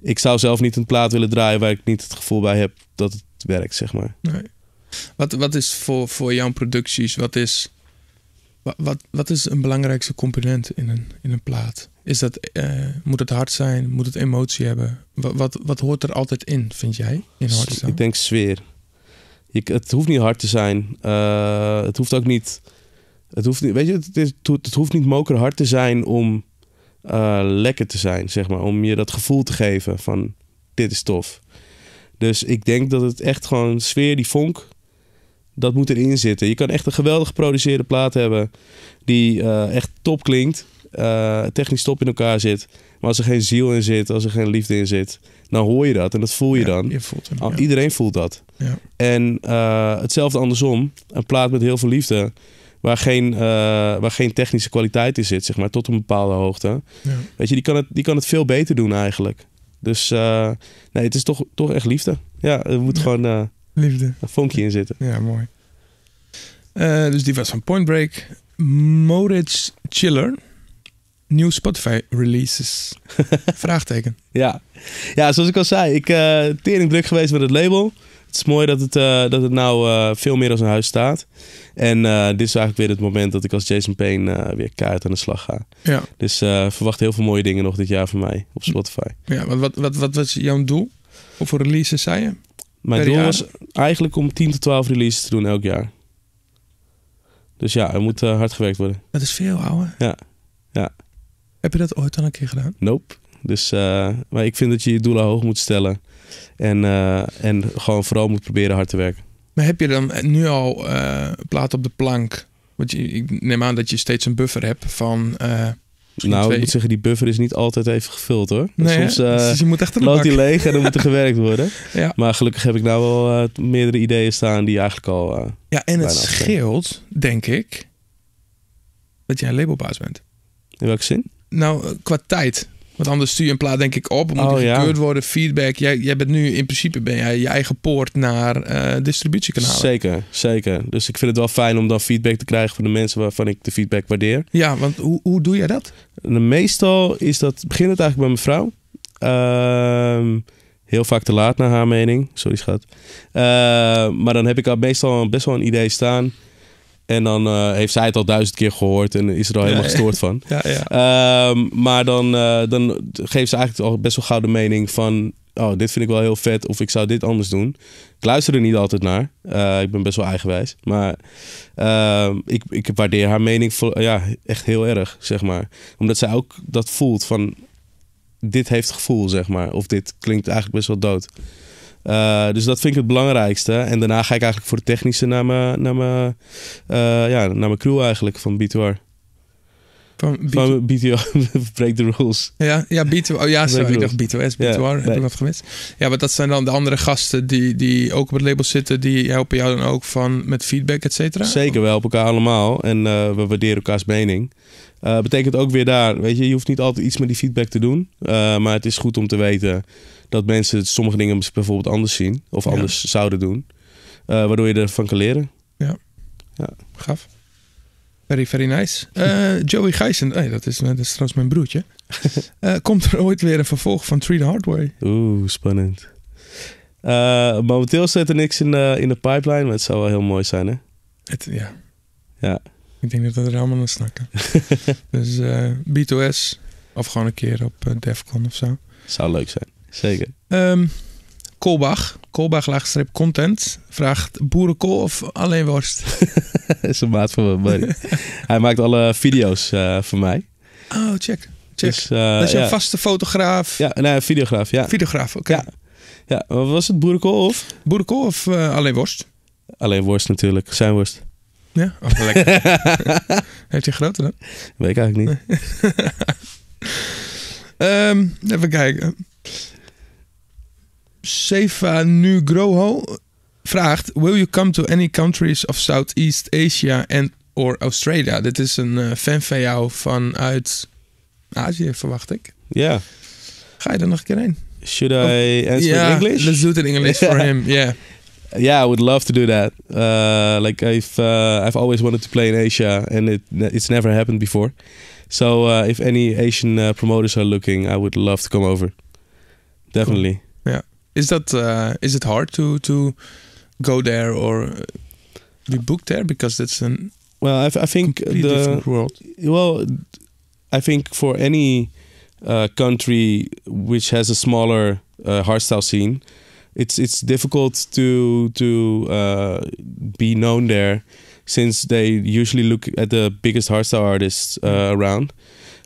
ik zou zelf niet een plaat willen draaien waar ik niet het gevoel bij heb dat het werkt, zeg maar. Nee. Wat, wat is voor, voor jouw producties, wat is, wat, wat, wat is een belangrijkste component in een, in een plaat? Is dat, eh, moet het hard zijn? Moet het emotie hebben? Wat, wat, hoort er altijd in, vind jij? In Ik denk sfeer. Je, het hoeft niet hard te zijn. Eh, het hoeft ook niet. Het hoeft niet, weet je, het, is, het hoeft niet mokerhard te zijn om eh, lekker te zijn, zeg maar. Om je dat gevoel te geven van dit is tof. Dus ik denk dat het echt gewoon sfeer, die vonk, dat moet erin zitten. Je kan echt een geweldig geproduceerde plaat hebben die eh, echt top klinkt, eh, technisch top in elkaar zit. Maar als er geen ziel in zit, als er geen liefde in zit, dan hoor je dat en dat voel je dan. Iedereen voelt dat. Ja. En eh, hetzelfde andersom, een plaat met heel veel liefde, waar geen, waar geen technische kwaliteit in zit, zeg maar, tot een bepaalde hoogte. Weet je, die kan, het, die kan het veel beter doen eigenlijk. Dus eh, nee, het is toch, toch echt liefde. Ja, er moet gewoon eh, liefde. een vonkje in zitten. Ja, mooi. Eh, dus die was van Point Break. Moritz Chiller. Nieuw Spotify releases. Vraagteken. Ja. ja, zoals ik al zei, ik uh, druk geweest met het label. Het is mooi dat het, eh, dat het nou eh, veel meer als een huis staat. En eh, dit is eigenlijk weer het moment dat ik als Jason Payne weer keihard aan de slag ga. Ja. Dus verwacht heel veel mooie dingen nog dit jaar van mij op Spotify. Ja, wat, wat, wat, wat was jouw doel? Of voor releases zei je? Mijn doel was eigenlijk om 10 tot 12 releases te doen elk jaar. Dus ja, er moet hard gewerkt worden. Dat is veel, ouwe. Ja. ja. Heb je dat ooit al een keer gedaan? Nope. Dus maar ik vind dat je je doelen hoog moet stellen. En, eh, en gewoon vooral moet proberen hard te werken. Maar heb je dan nu al eh, plaat op de plank? Want je, ik neem aan dat je steeds een buffer hebt van... Eh, nou, ik moet zeggen, die buffer is niet altijd even gevuld hoor. Nee, Soms uh, je moet loopt die leeg en dan moet er gewerkt worden. Maar gelukkig heb ik nou wel meerdere ideeën staan die eigenlijk al. ja, en het scheelt, denk ik, dat jij een labelbaas bent. In welke zin? Nou, qua tijd. Want anders stuur je een plaat denk ik op. Moet oh, gekeurd worden, feedback. Jij, jij bent nu in principe ben jij je eigen poort naar uh, eh, distributiekanalen. Zeker, zeker. Dus ik vind het wel fijn om dan feedback te krijgen van de mensen waarvan ik de feedback waardeer. Ja, want hoe, hoe doe jij dat? Nou, meestal is dat, begint het eigenlijk bij mijn vrouw. Ehm, heel vaak te laat naar haar mening. Sorry schat. Ehm, maar dan heb ik al meestal best wel een idee staan. En dan eh, heeft zij het al duizend keer gehoord en is er al helemaal gestoord van. Ja, ja. Ehm, maar dan, uh, dan geeft ze eigenlijk al best wel gauw de mening van... oh, dit vind ik wel heel vet of ik zou dit anders doen. Ik luister er niet altijd naar. Eh, ik ben best wel eigenwijs. Maar ehm, ik, ik waardeer haar mening voor, ja, echt heel erg, zeg maar. Omdat zij ook dat voelt van... dit heeft gevoel, zeg maar. Of dit klinkt eigenlijk best wel dood. Uh, dus dat vind ik het belangrijkste. En daarna ga ik eigenlijk voor de technische naar mijn, naar mijn, uh, ja, naar mijn crew eigenlijk van B2R. Van, B2... van b r Break the Rules. Ja, ja, B2, oh ja, sorry, ik dacht B2S, B2R, heb nee. ik wat gemist. Ja, maar dat zijn dan de andere gasten die, die ook op het label zitten, die helpen jou dan ook van, met feedback, et cetera? Zeker, we helpen elkaar allemaal en uh, we waarderen elkaars mening. Eh, betekent ook weer daar, weet je, je hoeft niet altijd iets met die feedback te doen. Eh, maar het is goed om te weten dat mensen sommige dingen bijvoorbeeld anders zien. Of anders zouden doen. Eh, waardoor je ervan kan leren. Ja. ja. Gaaf. Very, very nice. Joey Gijssen, hey, dat, is, dat is trouwens mijn broertje. komt er ooit weer een vervolg van Tree the Hard Way? Oeh, spannend. momenteel zit er niks in de, in de pipeline, maar het zou wel heel mooi zijn, hè? Het, ja. Ja. Ik denk dat dat er allemaal aan snakken. dus eh, B2S of gewoon een keer op uh, Defcon of zo. Zou leuk zijn, zeker. Um, Kolbach, Kolbach laagstreep content, vraagt boerenkool of alleen worst? dat is een maat van mijn Hij maakt alle video's uh, voor mij. Oh, check. check. Dus, dat is een vaste fotograaf? Ja, nee, videograaf. Ja. Videograaf, oké. Ja. ja, was het boerenkool of? Boerenkool of alleen worst? Alleen worst natuurlijk, zijn worst. Ja, oh, Heeft hij groter dan? Weet ik eigenlijk niet. Ehm, even kijken. Sefa Nugroho vraagt: Will you come to any countries of Southeast Asia and or Australia? Dit is een uh, fan van jou vanuit Azië, verwacht ik. Ja. Ga je er nog een keer heen? Should I oh, answer in English? Let's do it in English for him. Yeah. yeah, I would love to do that. Uh, like I've uh, I've always wanted to play in Asia, and it it's never happened before. So uh, if any Asian uh, promoters are looking, I would love to come over. Definitely. Cool. Yeah. Is that uh, is it hard to to go there or be booked there because it's an well, I, I think the world. Well, I think for any uh, country which has a smaller hardstyle scene it's it's difficult to to uh, be known there since they usually look at the biggest hardstyle artists uh, mm-hmm. around.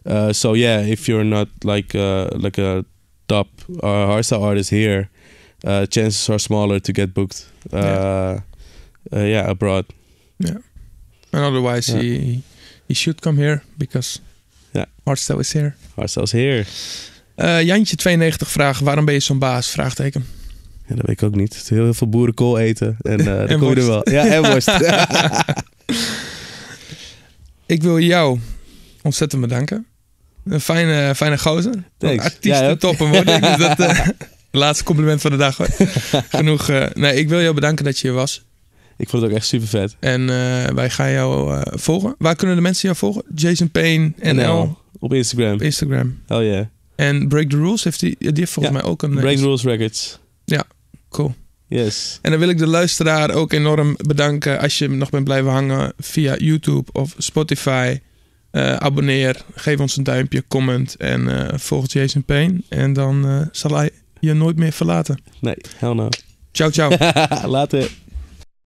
Uh, so yeah, if you're not like uh, like a top uh, hardstyle artist here, uh, chances are smaller to get booked. Uh, yeah. Uh, yeah. abroad. Yeah, and otherwise yeah. he he should come here because yeah. hardstyle is here. Hardstyle is here. Jantje92 vraagt: Waarom ben je zo'n baas? Vraagteken. Ja, dat weet ik ook niet. Heel, heel veel boerenkool eten. En uh, dan wel. Ja, en worst. ik wil jou ontzettend bedanken. Een fijne, fijne gozer. Thanks. Artiesten ja, toppen dus dat, eh, laatste compliment van de dag hoor. Genoeg. Eh, nee, ik wil jou bedanken dat je hier was. Ik vond het ook echt super vet. En wij gaan jou volgen. Waar kunnen de mensen jou volgen? Jason Payne NL. Op Instagram. Instagram. Oh ja. En Break the Rules heeft die, die heeft volgens mij ook een. Break the Rules Records. Ja, cool. Yes. En dan wil ik de luisteraar ook enorm bedanken als je nog bent blijven hangen via YouTube of Spotify. Eh, abonneer, geef ons een duimpje, comment en eh, volg Jason Payne. En dan eh, zal hij je nooit meer verlaten. Nee, hell no. Ciao, ciao. Later.